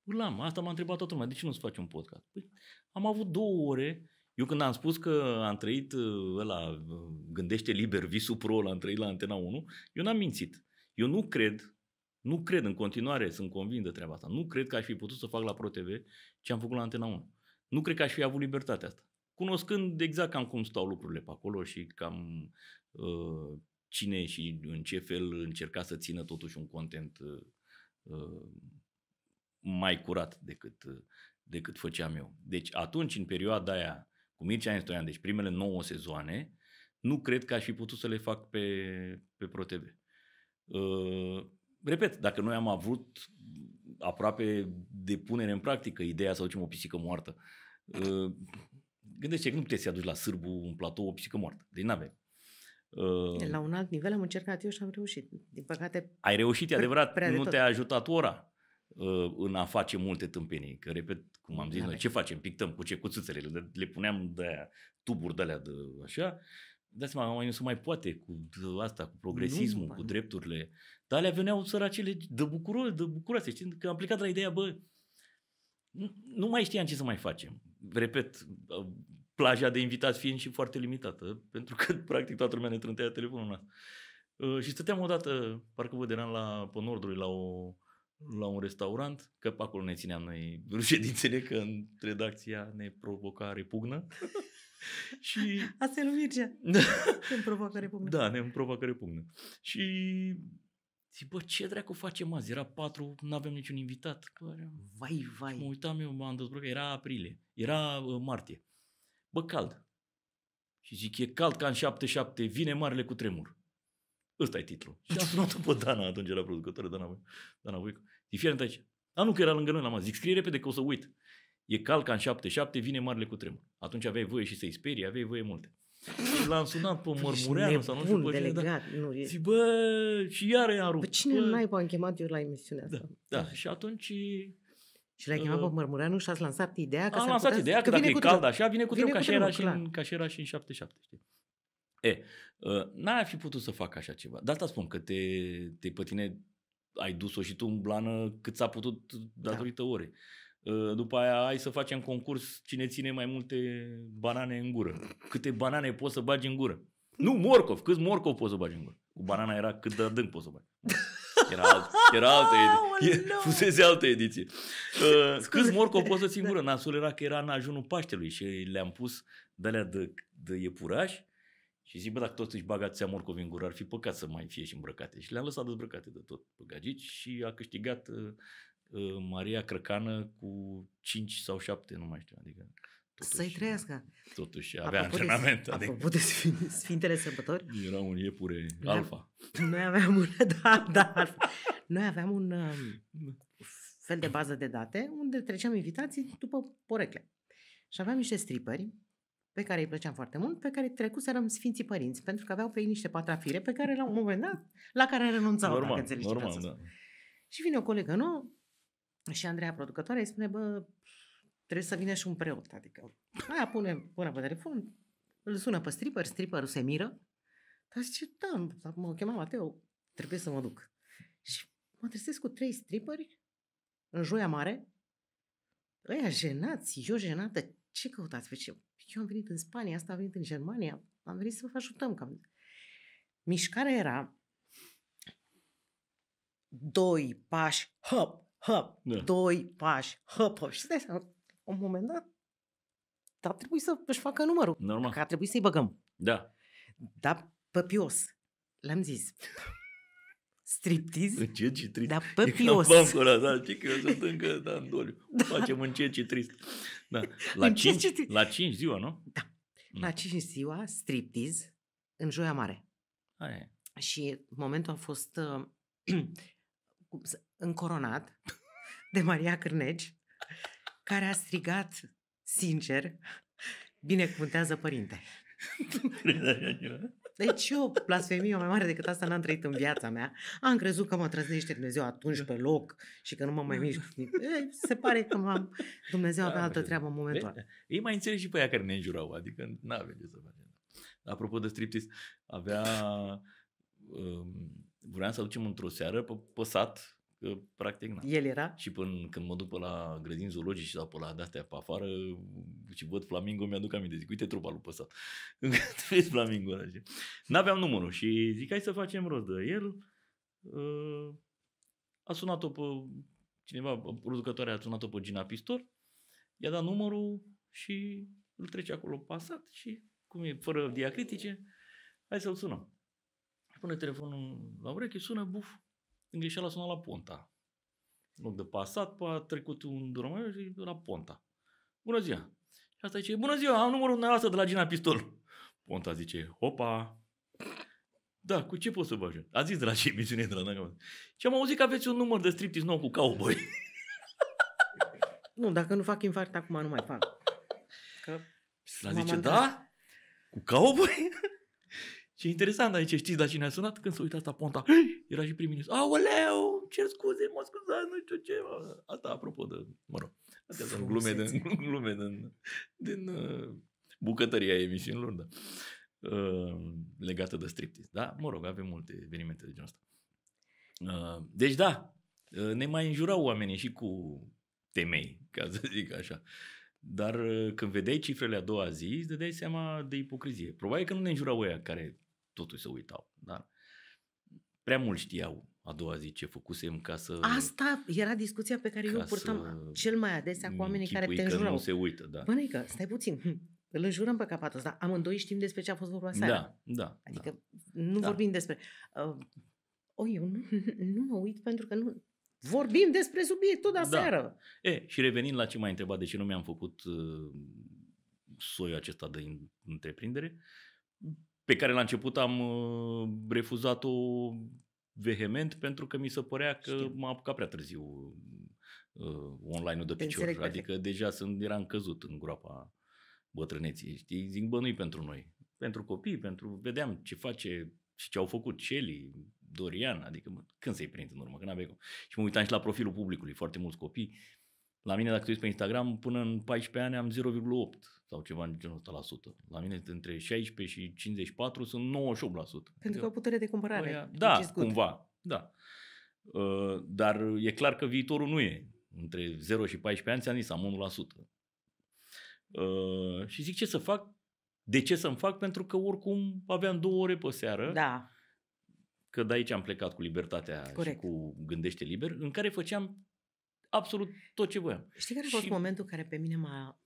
l am. Asta m-a întrebat toată lumea. De ce nu-ți faci un podcast? Păi, am avut două ore. Eu când am spus că am trăit ă, la ă, gândește liber, visul pro, l-am trăit la Antena 1, eu n-am mințit. Eu nu cred, nu cred în continuare, sunt convins de treaba asta, nu cred că aș fi putut să fac la ProTV ce am făcut la Antena 1. Nu cred că aș fi avut libertatea asta cunoscând exact cam cum stau lucrurile pe acolo și cam uh, cine și în ce fel încerca să țină totuși un content uh, uh mai curat decât, uh, decât făceam eu. Deci atunci, în perioada aia, cu Mircea Enstoian, deci primele nouă sezoane, nu cred că aș fi putut să le fac pe, pe ProTV. Uh, repet, dacă noi am avut aproape de punere în practică ideea să ducem o pisică moartă, uh, gândește că nu puteți să-i aduci la sârbu un platou o pisică moartă. Deci nu avem. Uh, la un alt nivel am încercat eu și am reușit. Din păcate... Ai reușit, e adevărat. Prea nu te-a ajutat ora uh, în a face multe tâmpenii. Că, repet, cum am zis, da, noi da. ce facem? Pictăm cu ce? Cu țâțele. Le, le puneam de aia, tuburi de alea de așa. Dați seama, nu se mai poate cu asta, cu progresismul, nu, cu drepturile. Dar alea veneau săracele de bucuroase, de bucuroase. Știi? Că am plecat la ideea, bă, nu mai știam ce să mai facem. Repet, uh, plaja de invitați fiind și foarte limitată, pentru că practic toată lumea ne trântea telefonul în uh, Și stăteam odată, parcă văd, eram la nordului la, o, la un restaurant, că pe acolo ne țineam noi ședințele, că în redacția ne provoca repugnă. și... Asta e lui Mircea. ne provoacă repugnă. Da, ne provoacă repugnă. Și Zic, bă, ce dracu facem azi? Era patru, nu avem niciun invitat. Vai, vai. Mă uitam eu, m-am dezbrăcat, era aprilie, era uh, martie bă, cald. Și zic, e cald ca în 77, vine marele cu tremur. Ăsta e titlul. Și am sunat-o pe Dana, atunci era producătoare, Dana, Dana Voicu. Zic, fii aici. A, nu, că era lângă noi, la Zic, scrie repede că o să uit. E cald ca în 77, vine marele cu tremur. Atunci aveai voie și să-i sperii, aveai voie multe. Și l-am sunat pe Mărmureanu sau nu știu pe cine. Da. Nu, e... Zic, bă, și iară i-a rupt. cine bă... naiba am chemat eu la emisiunea da, asta? Da, da. și atunci și l-ai chemat uh, pe ă. Mărmureanu și ați lansat ideea că Am lansat putea... ideea că, că dacă e cald așa, vine cu vine treu, ca, era și în, ca și era și în 77, știi? E, uh, ă, n ai fi putut să fac așa ceva. De asta spun că te, te pe tine ai dus-o și tu în blană cât s-a putut datorită da. orei. Uh, după aia ai să facem concurs cine ține mai multe banane în gură. Câte banane poți să bagi în gură? Nu, morcov. Câți morcov poți să bagi în gură? Cu banana era cât de adânc poți să bagi. Era, alt, era altă ediție. Oh, Fusese altă ediție. Uh, Câți mor o poză gură? Nasul era că era în ajunul Paștelui și le-am pus de de, de iepuraș și zic, bă, dacă toți își bagați seamor în gură, ar fi păcat să mai fie și îmbrăcate. Și le-am lăsat dezbrăcate de tot pe gagici și a câștigat uh, uh Maria Crăcană cu 5 sau 7, nu mai știu. Adică să-i trăiască. Totuși avea antrenament. De, adică... Apropo de Sfintele Sărbători. Era un iepure noi, alfa. Noi aveam un, da, da, alfa. Noi aveam un um, fel de bază de date unde treceam invitații după porecle. Și aveam niște stripări pe care îi plăceam foarte mult, pe care trecuserăm Sfinții Părinți, pentru că aveau pe ei niște patrafire pe care la un moment dat, la care renunțau, normal, dacă normal, da. Și vine o colegă nouă și Andreea, producătoare, îi spune, bă, trebuie să vină și un preot, adică aia pune până pe telefon, îl sună pe stripper, stripperul se miră, dar zice, da, mă chema Mateo, trebuie să mă duc. Și mă trezesc cu trei stripperi în joia mare, ăia jenați, eu jenată, ce căutați păi ce? Eu am venit în Spania, asta a venit în Germania, am venit să vă ajutăm. Cam. Mișcarea era doi pași, hop, hop, da. doi pași, hop, hop. Și dai un moment dat, dar trebuie să își facă numărul. Normal. Că a trebuit să-i băgăm. Da. Dar păpios. Le-am zis. Striptiz? Încet și trist. Dar păpios. E ca bancul da, știi că eu sunt încă da, în doliu. Da. Facem încet și trist. Da. La, încet 5, și la cinci ziua, nu? Da. Mm. La cinci ziua, striptiz, în Joia Mare. Aia. Și momentul a fost uh, încoronat de Maria Cârneci care a strigat sincer, binecuvântează părinte. Deci o blasfemie mai mare decât asta, n-am trăit în viața mea. Am crezut că mă trăznește Dumnezeu atunci pe loc și că nu mă mai mișc. se pare că m-am... Dumnezeu avea da, altă treabă în momentul ăla. Ei mai înțeleg și pe aia care ne înjurau, adică nu avem ce să facem. Apropo de striptease, avea... Um, vreau să aducem într-o seară pe, pe sat Că, practic, na. El era? Și până când mă duc pe la grădini zoologici sau pe la de-astea pe afară și văd flamingo, mi-aduc aminte. Zic, uite trupa lui păsat. Vezi flamingo ăla. N-aveam numărul și zic, hai să facem rost de el. Uh, a sunat-o pe cineva, producătoarea a sunat-o pe Gina Pistor, i-a dat numărul și îl trece acolo pasat și, cum e, fără diacritice, hai să-l sunăm. Pune telefonul la ureche, sună, buf, în greșeală a sunat la Ponta. În loc de pasat, a trecut un drum și la Ponta. Bună ziua! Și asta zice, bună ziua, am numărul dumneavoastră de la Gina Pistol. Ponta zice, opa! Da, cu ce pot să vă ajut? A zis de la ce emisiune de la Naga. Și am auzit că aveți un număr de striptease nou cu cowboy. Nu, dacă nu fac infart acum, nu mai fac. Că... La zice, da? Cu cowboy? Și e interesant aici, știți la cine a sunat? Când s-a uitat asta Ponta, era și primul ministru Aoleu, cer scuze, mă scuzați, nu știu ce. Asta apropo de, mă rog, astea sunt glume din, glume din, din uh, bucătăria emisiunilor, da. Uh, legată de striptease. Da, mă rog, avem multe evenimente de genul ăsta. Uh, deci da, uh, ne mai înjurau oamenii și cu temei, ca să zic așa. Dar uh, când vedeai cifrele a doua zi, îți dădeai seama de ipocrizie. Probabil că nu ne înjurau oia care totuși se uitau. Dar prea mult știau a doua zi ce făcusem ca să... Asta era discuția pe care eu purtam cel mai adesea cu oamenii care te înjurau. nu se uită, da. Bănăică, stai puțin. Îl înjurăm pe capatul ăsta. amândoi știm despre ce a fost vorba seara. Da, da. Adică da. nu da. vorbim despre... Uh, o, eu nu, nu mă uit pentru că nu... Vorbim despre subiectul de da. seară. E, și revenind la ce m-ai întrebat, de ce nu mi-am făcut uh, soiul acesta de întreprindere, pe care la început am uh, refuzat-o vehement pentru că mi se părea că Știu. m-a apucat prea târziu uh, online-ul de picior. Înțeleg, adică perfect. deja sunt, eram căzut în groapa bătrâneții. Știi? Zic, bă, nu pentru noi. Pentru copii, pentru... Vedeam ce face și ce au făcut Celi, Dorian, adică mă, când să-i prind în urmă, că n-aveai cum. Și mă uitam și la profilul publicului, foarte mulți copii la mine, dacă te uiți pe Instagram, până în 14 ani am 0,8 sau ceva în genul ăsta la sută. La mine, între 16 și 54 sunt 98%. Pentru că o putere de cumpărare. Aia, păi, deci da, cumva, da. Uh, dar e clar că viitorul nu e. Între 0 și 14 ani ți-am zis, am 1%. Uh, ă, și zic ce să fac, de ce să-mi fac? Pentru că oricum aveam două ore pe seară. Da. Că de aici am plecat cu libertatea Corect. și cu gândește liber, în care făceam absolut tot ce voiam. Știi care a fost și... momentul care pe mine m-a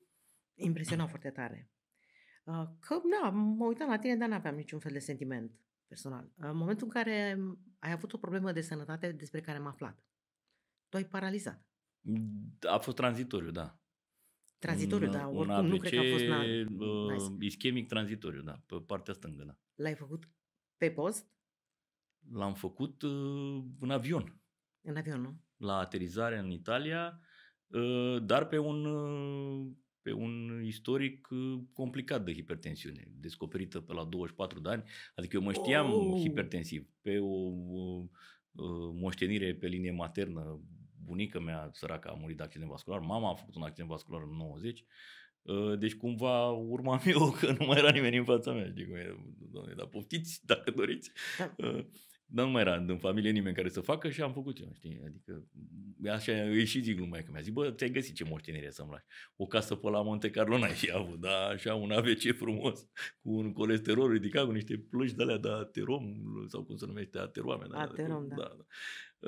impresionat foarte tare? Uh, că, na, da, mă uitam la tine, dar nu aveam niciun fel de sentiment personal. Uh, în momentul în care ai avut o problemă de sănătate despre care am aflat, tu ai paralizat. Mm, a fost tranzitoriu, da. Tranzitoriu, un, da, oricum ABC, nu cred că a fost na, uh, ischemic tranzitoriu, da, pe partea stângă, da. L-ai făcut pe post? L-am făcut uh, în avion. În avion, nu? la aterizare în Italia, uh, dar pe un, uh, pe un istoric uh, complicat de hipertensiune, descoperită pe la 24 de ani. Adică eu mă știam oh. hipertensiv pe o, o, o moștenire pe linie maternă. Bunica mea, săraca, a murit de accident vascular. Mama a făcut un accident vascular în 90. Deci cumva urma eu că nu mai era nimeni în fața mea. Zic, doamne, dar poftiți dacă doriți. Da. Dar nu mai era în familie nimeni care să facă și am făcut eu, știi? Adică așa îi și zic lumea că mi-a zis, bă, ți-ai găsit ce moștenire să-mi lași. O casă pe la Monte Carlo n-ai fi avut, da, așa un AVC frumos, cu un colesterol ridicat, cu niște plăci de alea de aterom, sau cum se numește, ateroame. Da, aterom, da. da, da.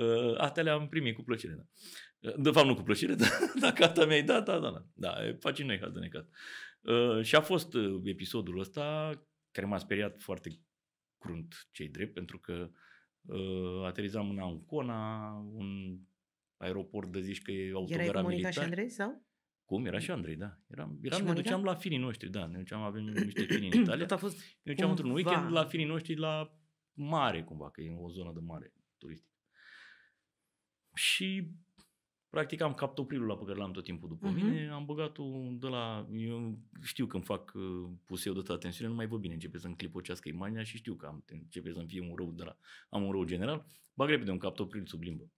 Uh, astea le-am primit cu plăcere, da. Uh, de fapt, nu cu plăcere, dar dacă asta mi-ai dat, da, da, da. Da, faci noi caz de necaz. Uh, și a fost episodul ăsta care m-a speriat foarte crunt, cei drept, pentru că uh, Uh, aterizam în Ancona, un aeroport de zici că e autogara Erai cu Monica și Andrei sau? Cum? Era și Andrei, da. Eram, eram, ne duceam la finii noștri, da. Ne duceam, avem niște finii în Italia. Tot a fost ne duceam într-un weekend la finii noștri la mare, cumva, că e o zonă de mare turistică. Și Practic am captoprilul la pe care l-am tot timpul după uh-huh. mine, am băgat-o de la... Eu știu când fac uh, puseu de toată tensiune, nu mai văd bine, începe să-mi clipocească imaginea și știu că am, începe să-mi fie un rău de la... Am un rău general, bag repede un captopril sub limbă.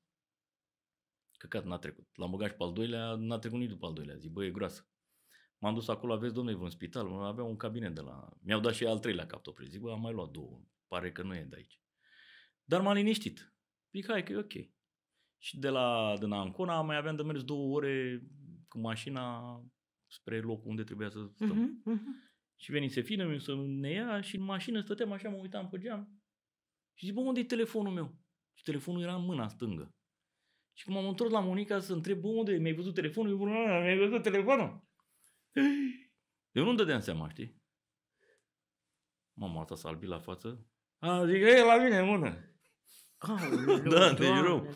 Căcat n-a trecut. L-am băgat și pe al doilea, n-a trecut nici după al doilea. Zic, bă, e groasă. M-am dus acolo, aveți domnule vreun spital, avea un cabinet de la... Mi-au dat și al treilea captopril. Zic, bă, am mai luat două, pare că nu e de aici. Dar m-a liniștit. Zic, hai că e ok. Și de la din Ancona mai aveam de mers două ore cu mașina spre locul unde trebuia să stăm. Uh-huh, uh-huh. Și să fină să ne ia și în mașină stăteam așa, mă uitam pe geam. Și zic, bă, unde e telefonul meu? Și telefonul era în mâna stângă. Și cum am întors la Monica să întreb, bă, unde mi-ai văzut telefonul? Eu spun, mi-ai văzut telefonul? Eu nu-mi dădeam seama, știi? Mama asta s-a albit la față. A, zic, e la mine în mână. Ah, da, te deci rău.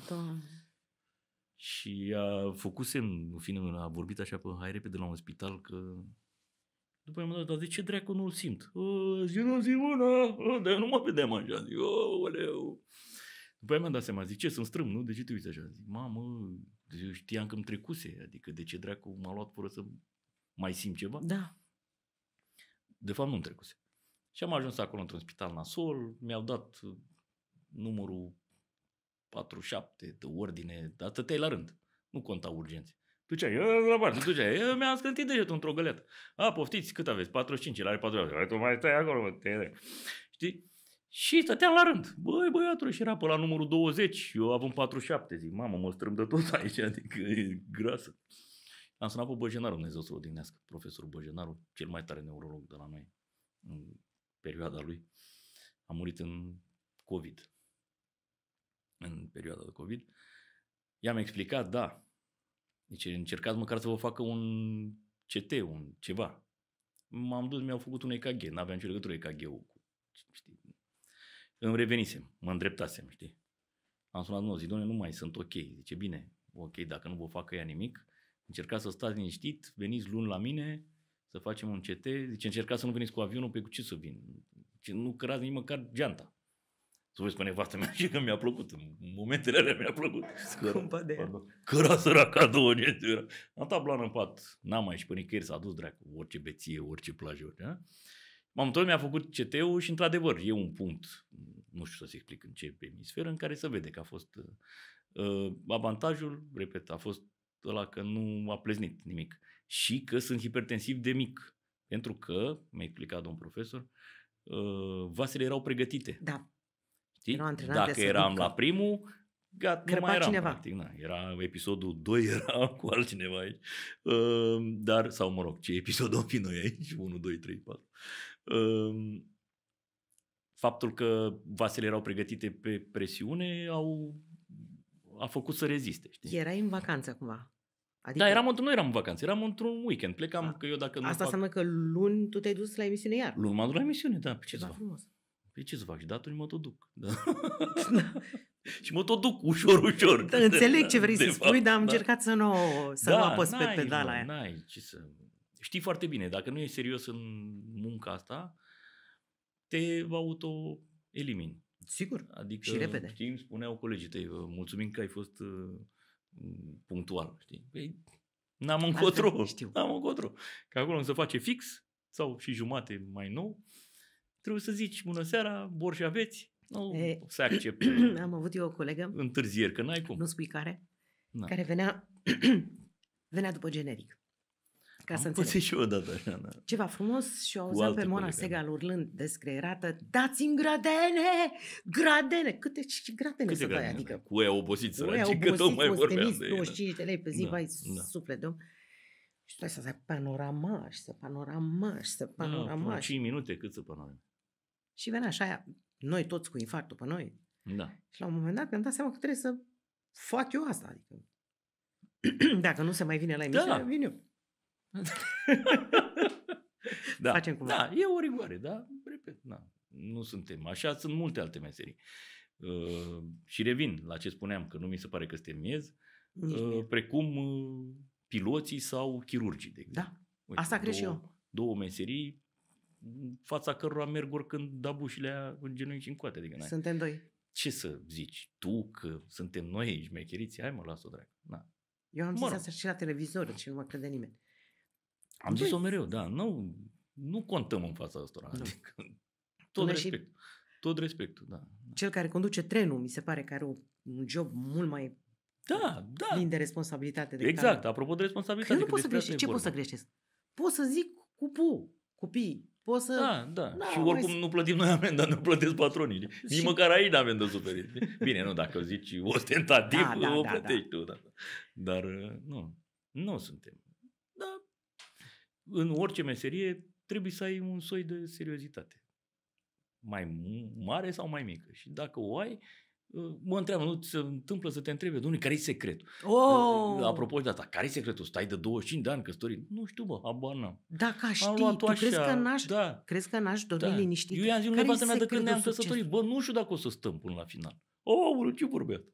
Și a făcut semn, în fine, a vorbit așa pe hai repede la un spital că... După am a dat, dar de ce dracu nu-l simt? Eu ă, nu zic una, ă, dar nu mă vedeam așa, zic, ă, oleu. După aia mi-am dat seama, zic, ce, sunt strâm, nu? De ce te uiți așa? Zic, mamă, eu știam că îmi trecuse, adică de ce dracu m-a luat fără să mai simt ceva? Da. De fapt nu-mi trecuse. Și am ajuns acolo într-un spital nasol, mi-au dat uh, numărul 47 de ordine, dar stăteai la rând. Nu conta urgențe. Tu ce Eu la parte, tu ce Eu mi-am scântit degetul într-o găletă. A, poftiți, cât aveți? 45, el are 40. Hai, tu mai stai acolo, mă, te Știi? Și stăteam la rând. Băi, băiatul și era pe la numărul 20, eu avem 47. Zic, mamă, mă strâm de tot aici, adică e grasă. Am sunat pe Băjenaru, Dumnezeu să-l odihnească, profesorul Băjenaru, cel mai tare neurolog de la noi în perioada lui. A murit în COVID în perioada de COVID. I-am explicat, da, deci încercați măcar să vă facă un CT, un ceva. M-am dus, mi-au făcut un EKG, n-aveam nicio legătură EKG-ul cu, știi. Îmi revenisem, mă îndreptasem, știi. Am sunat, nu, zic, nu mai sunt ok. Zice, bine, ok, dacă nu vă facă ea nimic, încercați să stați liniștit, veniți luni la mine, să facem un CT. Zice, încercați să nu veniți cu avionul, pe cu ce să vin? Zice, nu cărați nici măcar geanta. Să vă spune nevastă mea și că mi-a plăcut. În momentele alea mi-a plăcut. Scumpă de ea. Căra săraca două era. Am blană în pat. N-am mai și până nicăieri s-a dus dracu. Orice beție, orice plajă, orice. M-am întors, mi-a făcut CT-ul și într-adevăr e un punct, nu știu să-ți explic în ce emisferă, în care se vede că a fost uh, avantajul, repet, a fost ăla că nu a pleznit nimic și că sunt hipertensiv de mic. Pentru că, mi-a explicat domn profesor, uh, vasele erau pregătite. Da. Știi? Erau Dacă de eram la primul, gata, nu mai eram, cineva. practic. Na, era episodul 2, era cu altcineva aici. Uh, dar, sau mă rog, ce episod am fi noi aici? 1, 2, 3, 4. Uh, faptul că vasele erau pregătite pe presiune au, a făcut să reziste. Știi? Erai în vacanță cumva. Adică... Da, eram într-un, nu eram în vacanță, eram într-un weekend. Plecam a, că eu dacă nu Asta fac... înseamnă că luni tu te-ai dus la emisiune iar. Luni m-am dus la emisiune, da. Pe ce ceva da, frumos. Păi ce să faci? Și datul mă tot duc. Da. da. și mă tot duc ușor, ușor. Da, înțeleg ce vrei să fapt, spui, dar am da. încercat să nu, să da, nu apăs pe pedala aia. ce să... Știi foarte bine, dacă nu ești serios în munca asta, te auto-elimini. Sigur, adică, și repede. Știi, îmi spuneau colegii tăi, mulțumim că ai fost uh, punctual, știi? Păi, n-am încotro, Altfel, știu. n-am încotro. Că acolo să se face fix sau și jumate mai nou Trebuie să zici bună seara, bor și aveți. Nu e, se accepte. Am avut eu o colegă. Întârzieri, că n-ai cum. Nu spui care. Na. Care venea, venea după generic. Ca am să și eu odată așa, da. Ceva frumos și au auzit pe Mona da. Segal urlând descreierată, dați-mi gradene! Gradene! Câte gradene Câte să gradene, dai? Adică, da. cu ea obosit să răci, că tot mai vorbeam de 25 de lei pe zi, da, vai, da. suflet de om. Și tu să panorama și să panorama și să panorama. Da, 5 minute cât să panorama. Și venea așa aia, noi toți cu infarctul pe noi. Da. Și la un moment dat mi-am dat seama că trebuie să fac eu asta. Adică, dacă nu se mai vine la emisiune, da. da. vin eu. da. Facem cumva. Da, e o rigoare, da, repet, da. nu suntem. Așa sunt multe alte meserii. Uh, și revin la ce spuneam, că nu mi se pare că suntem miez, uh, precum uh, piloții sau chirurgii, de exemplu. Da, Uite, asta cred și eu. Două meserii fața cărora merg oricând dabușile aia în genunchi și în coate. Adică, Suntem doi. Ce să zici? Tu că suntem noi șmecheriți? Hai mă, las-o dracu. Da. Eu am mă zis asta și la televizor și deci nu mă crede nimeni. Am zis-o mereu, da. Nu, nu contăm în fața asta. Adică, tot Până respect. Și... Tot respectul, da. Cel care conduce trenul, mi se pare că are un job mult mai da, da. plin de responsabilitate. De exact, apropo de responsabilitate. Că nu poți să greșești. Ce poți să greșești? Poți să zic cu pu, copii, Poți să... Da, da. da și oricum să... nu plătim noi amenda, nu plătesc patronii. Nici măcar aici n-avem de suferit. Bine, nu, dacă zici ostentativ, da, da, o da, plătești da, da. tu. Da. Dar uh, nu, nu suntem. Da. În orice meserie trebuie să ai un soi de seriozitate. Mai mare sau mai mică. Și dacă o ai, mă întreabă, nu ți se întâmplă să te întrebe, domnule, care-i secretul? Oh! Uh, apropo de asta, care-i secretul? Stai de 25 de ani căsătorit? Nu știu, bă, habar n-am. Dacă aș ști, tu așa, crezi că n-aș, da. crezi că n-aș dormi da. liniștit? Eu i-am zis nevastă mea de când ne-am căsătorit, bă, nu știu dacă o să stăm până la final. Oh, ce vorbeați?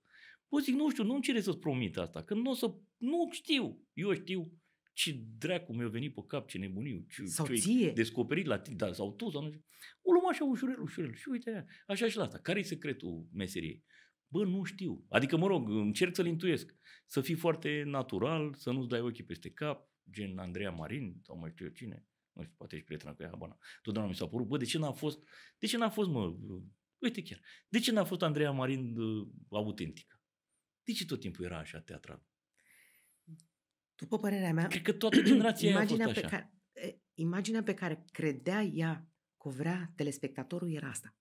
Bă, zic, nu știu, nu-mi cere să-ți promit asta, că nu o să, nu știu, eu știu ce dracu mi-a venit pe cap, ce nebuniu, ce, sau ce ție. descoperit la tine, da, sau tu, sau nu știu. O luăm așa ușurel, ușurel și uite, așa și la asta. Care i secretul meseriei? Bă, nu știu. Adică, mă rog, încerc să-l intuiesc. Să fii foarte natural, să nu-ți dai ochii peste cap, gen Andreea Marin sau mai știu eu cine. Nu știu, poate ești prietena cu ea, habana. Totdeauna mi s-a părut, bă, de ce n-a fost, de ce n-a fost, mă, uite chiar, de ce n-a fost Andreea Marin uh, autentică? De ce tot timpul era așa teatral? După părerea mea, cred că toată generația imaginea a fost așa. care, imaginea pe care credea ea că o vrea telespectatorul era asta.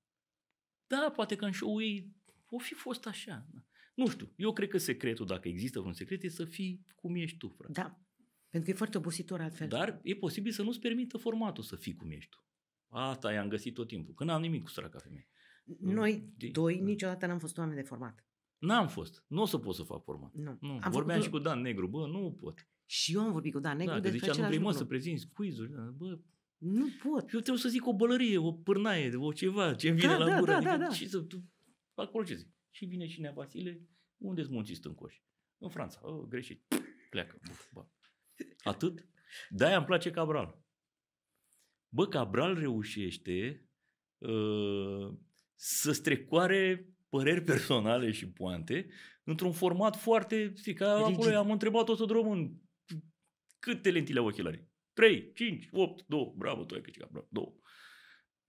Da, poate că în show ei o fi fost așa. Nu știu, eu cred că secretul, dacă există un secret, e să fii cum ești tu, frate. Da, pentru că e foarte obositor altfel. Dar e posibil să nu-ți permită formatul să fii cum ești tu. Asta i-am găsit tot timpul, că n-am nimic cu săraca femeie. Noi doi da. niciodată n-am fost oameni de format. N-am fost. Nu o să pot să fac format. Nu. nu. Am Vorbeam și cu Dan Negru. Bă, nu pot. Și eu am vorbit cu Dan Negru da, despre zicea, nu vrei mă să prezinți quiz da, Bă, nu pot. Eu trebuie să zic o bălărie, o pârnaie, o ceva, ce da, vine da, la da, gură. Da, adică, da, da. Și să, tu, fac orice zic. Și vine și Nea Vasile, unde-ți munții stâncoși? În Franța. Oh, greșit. Pleacă. Bă. Atât? De-aia îmi place Cabral. Bă, Cabral reușește uh, să strecoare păreri personale și poante într-un format foarte, știi, ca acolo am întrebat tot român câte lentile au ochelarii? 3, 5, 8, 2, bravo, tu ai câștigat, bravo, 2.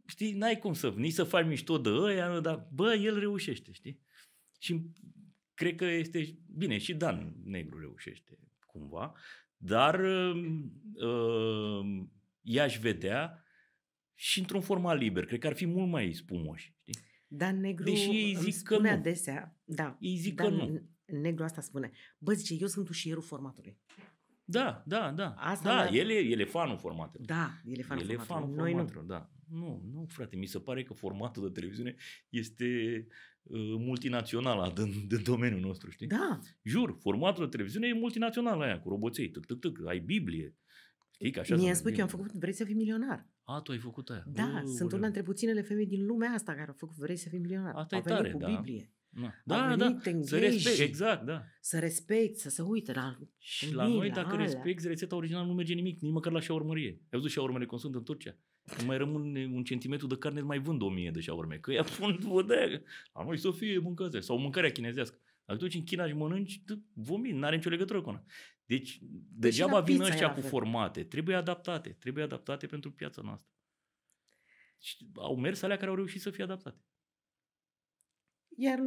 Știi, n-ai cum să, nici să faci mișto de ăia, dar bă, el reușește, știi? Și cred că este, bine, și Dan Negru reușește cumva, dar uh, i-aș vedea și într-un format liber. Cred că ar fi mult mai spumoși. Știi? Dan Negru Deși ei zic spune că nu. adesea, da, ei zic Dan că nu. Negru asta spune. Bă, zice, eu sunt ușierul formatului. Da, da, da. Asta da, el, e, el e fanul formatului. Da, el e fanul el formatului. E fanul Noi formatului, nu. da. Nu, nu, frate, mi se pare că formatul de televiziune este uh, multinațional din, din domeniul nostru, știi? Da. Jur, formatul de televiziune e multinațional aia, cu roboței, tâc, tâc, tâc, ai Biblie. Știi că așa Mie spui că eu am făcut, vrei să fii milionar. A, tu ai făcut aia. Da, Uuuh. sunt una dintre puținele femei din lumea asta care au făcut, vrei să fii milionar. Asta e tare, cu da. Biblie. Da, da, da. să respect, exact, da. Să respect, să se uite la Și la noi, dacă alea. respecti rețeta originală, nu merge nimic, nici măcar la șaurmărie. Ai văzut șaurmele cum sunt în Turcia? Când mai rămân un centimetru de carne, mai vând o mie de șaurme. Că ea pun de La noi să fie mâncați. Sau mâncarea chinezească. Dacă te duci în China și mănânci, vomit, n-are nicio legătură cu una. Deci, degeaba vin ăștia cu formate, trebuie adaptate, trebuie adaptate pentru piața noastră. Și au mers alea care au reușit să fie adaptate. Iar...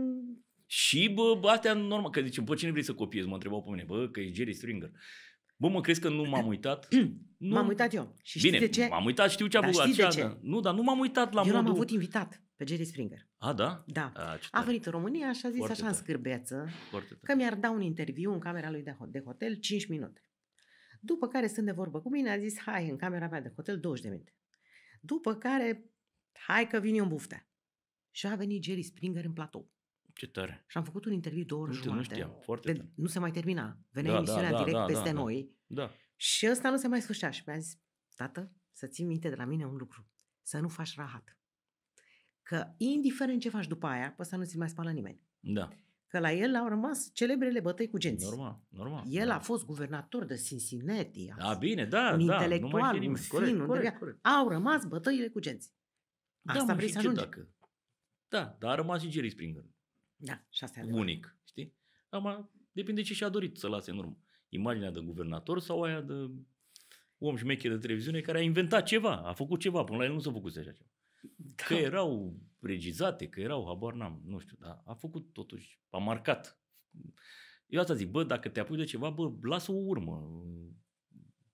Și, bă, astea normal, că zicem, deci, bă, cine vrei să copiezi? Mă întrebau pe mine, bă, că e Jerry Stringer. Bă, mă crezi că nu m-am uitat? nu... M-am uitat eu. Și Bine, de ce? m-am uitat, știu ce a făcut. Nu, dar nu m-am uitat la eu modul... Eu l-am avut invitat pe Jerry Springer. A, da? Da. A, a venit în România și a zis Foarte așa tare. în scârbeță Foarte că mi-ar da un interviu în camera lui de, hotel 5 minute. După care sunt de vorbă cu mine, a zis, hai, în camera mea de hotel 20 de minute. După care, hai că vin eu în buftă. Și a venit Jerry Springer în platou. Ce tare. Și am făcut un interviu două ori jumate. Nu știam, foarte de, tare. Nu se mai termina. Venea da, da emisiunea da, da, direct da, peste da, da. noi. Da. da. Și ăsta nu se mai sfârșea. Și mi-a zis, tată, să ții minte de la mine un lucru. Să nu faci rahat că indiferent ce faci după aia, pe ăsta nu ți mai spală nimeni. Da. Că la el au rămas celebrele bătăi cu genți. Normal, normal. El da. a fost guvernator de Cincinnati. da, bine, da, un da. intelectual, un fin, corect, un corect, corect. Au rămas bătăile cu genți. Da, asta da, vrei să ajungi. Dacă... Da, dar a rămas și Jerry Springer. Da, și asta e Unic, adevărat. știi? Acum depinde ce și-a dorit să lase în urmă. Imaginea de guvernator sau aia de om șmecher de televiziune care a inventat ceva, a făcut ceva, până la el nu s-a făcut așa ceva. Da. Că erau regizate, că erau, habar n-am, nu știu, dar a făcut totuși, a marcat. Eu asta zic, bă, dacă te apuci de ceva, bă, lasă o urmă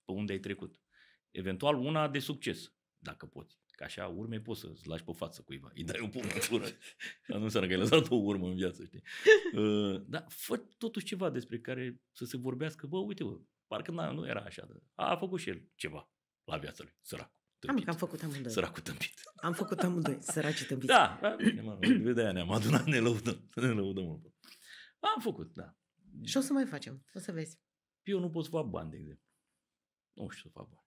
pe unde ai trecut. Eventual una de succes, dacă poți. Că așa urme poți să-ți lași pe față cuiva, îi dai o pumnă în Dar nu înseamnă că ai lăsat o urmă în viață, știi? Uh, dar fă totuși ceva despre care să se vorbească, bă, uite, bă, parcă nu era așa. Dar a făcut și el ceva la viața lui, sărac. Tâmpit. Am am făcut amândoi. Săracul tâmpit. Am făcut amândoi, săraci tâmpiți. Da, bine, de aia ne-am adunat, ne lăudăm, ne lăudăm un pic. Am făcut, da. Și o să mai facem, o să vezi. Eu nu pot să fac bani, de exemplu. Nu știu să fac bani.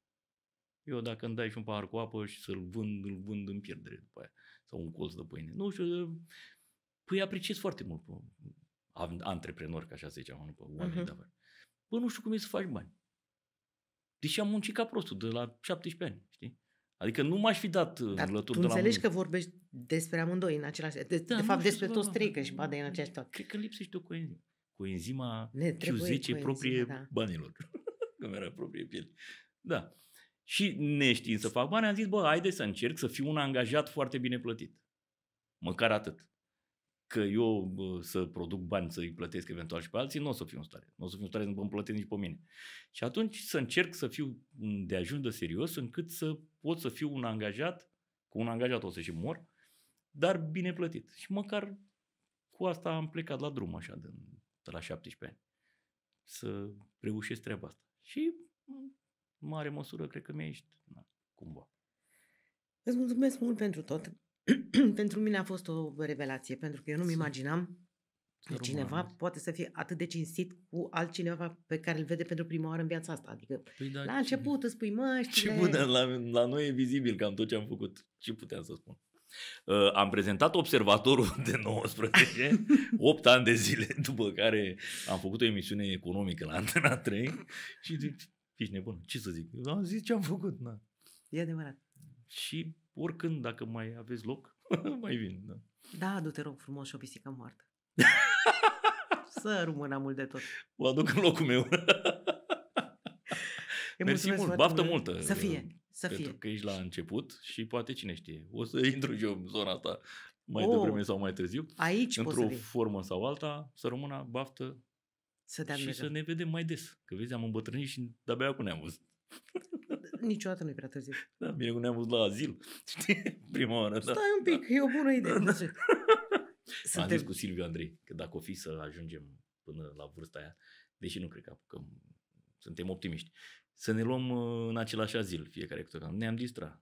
Eu dacă îmi dai și un pahar cu apă și să-l vând, îl vând în pierdere după aia. Sau un colț de pâine. Nu știu, păi apreciez foarte mult pe antreprenori, ca așa se zicea, nu pe mhm. oameni uh-huh. de afară. Bă, nu știu cum e să faci bani. Deși am muncit ca prostul de la 17 ani, știi? Adică nu m-aș fi dat uh, Dar tu de la înțelegi mult. că vorbești despre amândoi în același De, da, de fapt, despre toți trei, că și bade în același tot. Cred că lipsește o coenzimă. Coenzima ne Q10 proprie da. banilor. Camera proprie piele. Da. Și neștiind să fac bani, am zis, bă, haide să încerc să fiu un angajat foarte bine plătit. Măcar atât că eu să produc bani să-i plătesc eventual și pe alții, nu o să fiu în stare. Nu o să fiu în stare să mă plătesc nici pe mine. Și atunci să încerc să fiu de ajuns de serios încât să pot să fiu un angajat, cu un angajat o să și mor, dar bine plătit. Și măcar cu asta am plecat la drum așa de, de la 17 ani. Să reușesc treaba asta. Și în mare măsură cred că mi-a ieșit. cumva. Îți mulțumesc mult pentru tot. pentru mine a fost o revelație, pentru că eu nu-mi imaginam că cineva poate să fie atât de cinstit cu altcineva pe care îl vede pentru prima oară în viața asta. Adică păi da, la început ce... îți spui măștile... Ce putem, la, la noi e vizibil cam tot ce am făcut. Ce puteam să spun? Uh, am prezentat observatorul de 19, 8 ani de zile, după care am făcut o emisiune economică la Antena 3 și zic, ești nebun, ce să zic? Am zis ce am făcut, na. E adevărat. Și oricând, dacă mai aveți loc, mai vin. Da, da du-te rog frumos și o pisică moartă. Să rămână mult de tot. O aduc în locul meu. Mersi mult, baftă mult. multă. Să fie, uh, să pentru fie. că ești la început și poate cine știe, o să intru și eu în zona ta mai oh, devreme sau mai târziu. Aici Într-o formă sau alta, să rămână baftă să și mereu. să ne vedem mai des. Că vezi, am îmbătrânit și de-abia acum ne-am văzut. niciodată nu e prea târziu. Da, bine că ne-am văzut la azil, știi, prima oară. Da. Stai da. un pic, da. e o bună idee. Da, da. Suntem... Am zis cu Silviu Andrei că dacă o fi să ajungem până la vârsta aia, deși nu cred că apucăm, suntem optimiști, să ne luăm uh, în același azil fiecare câte Ne-am distrat.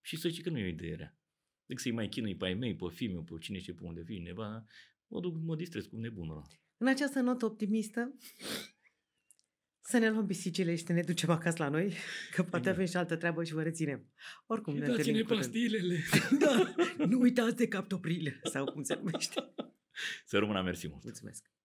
Și să știi că nu e o idee rea. Deci să-i mai chinui pe ai mei, pe fii meu, pe cine știe pe unde vine, neva, da? mă duc, mă distrez cu nebunul ăla. În această notă optimistă, să ne luăm bisicile și să ne ducem acasă la noi, că poate avem și altă treabă și vă reținem. Oricum, ne Dați-ne pastilele! da, nu uitați de captoprile, sau cum se numește. Să rămână, mersi mult! Mulțumesc!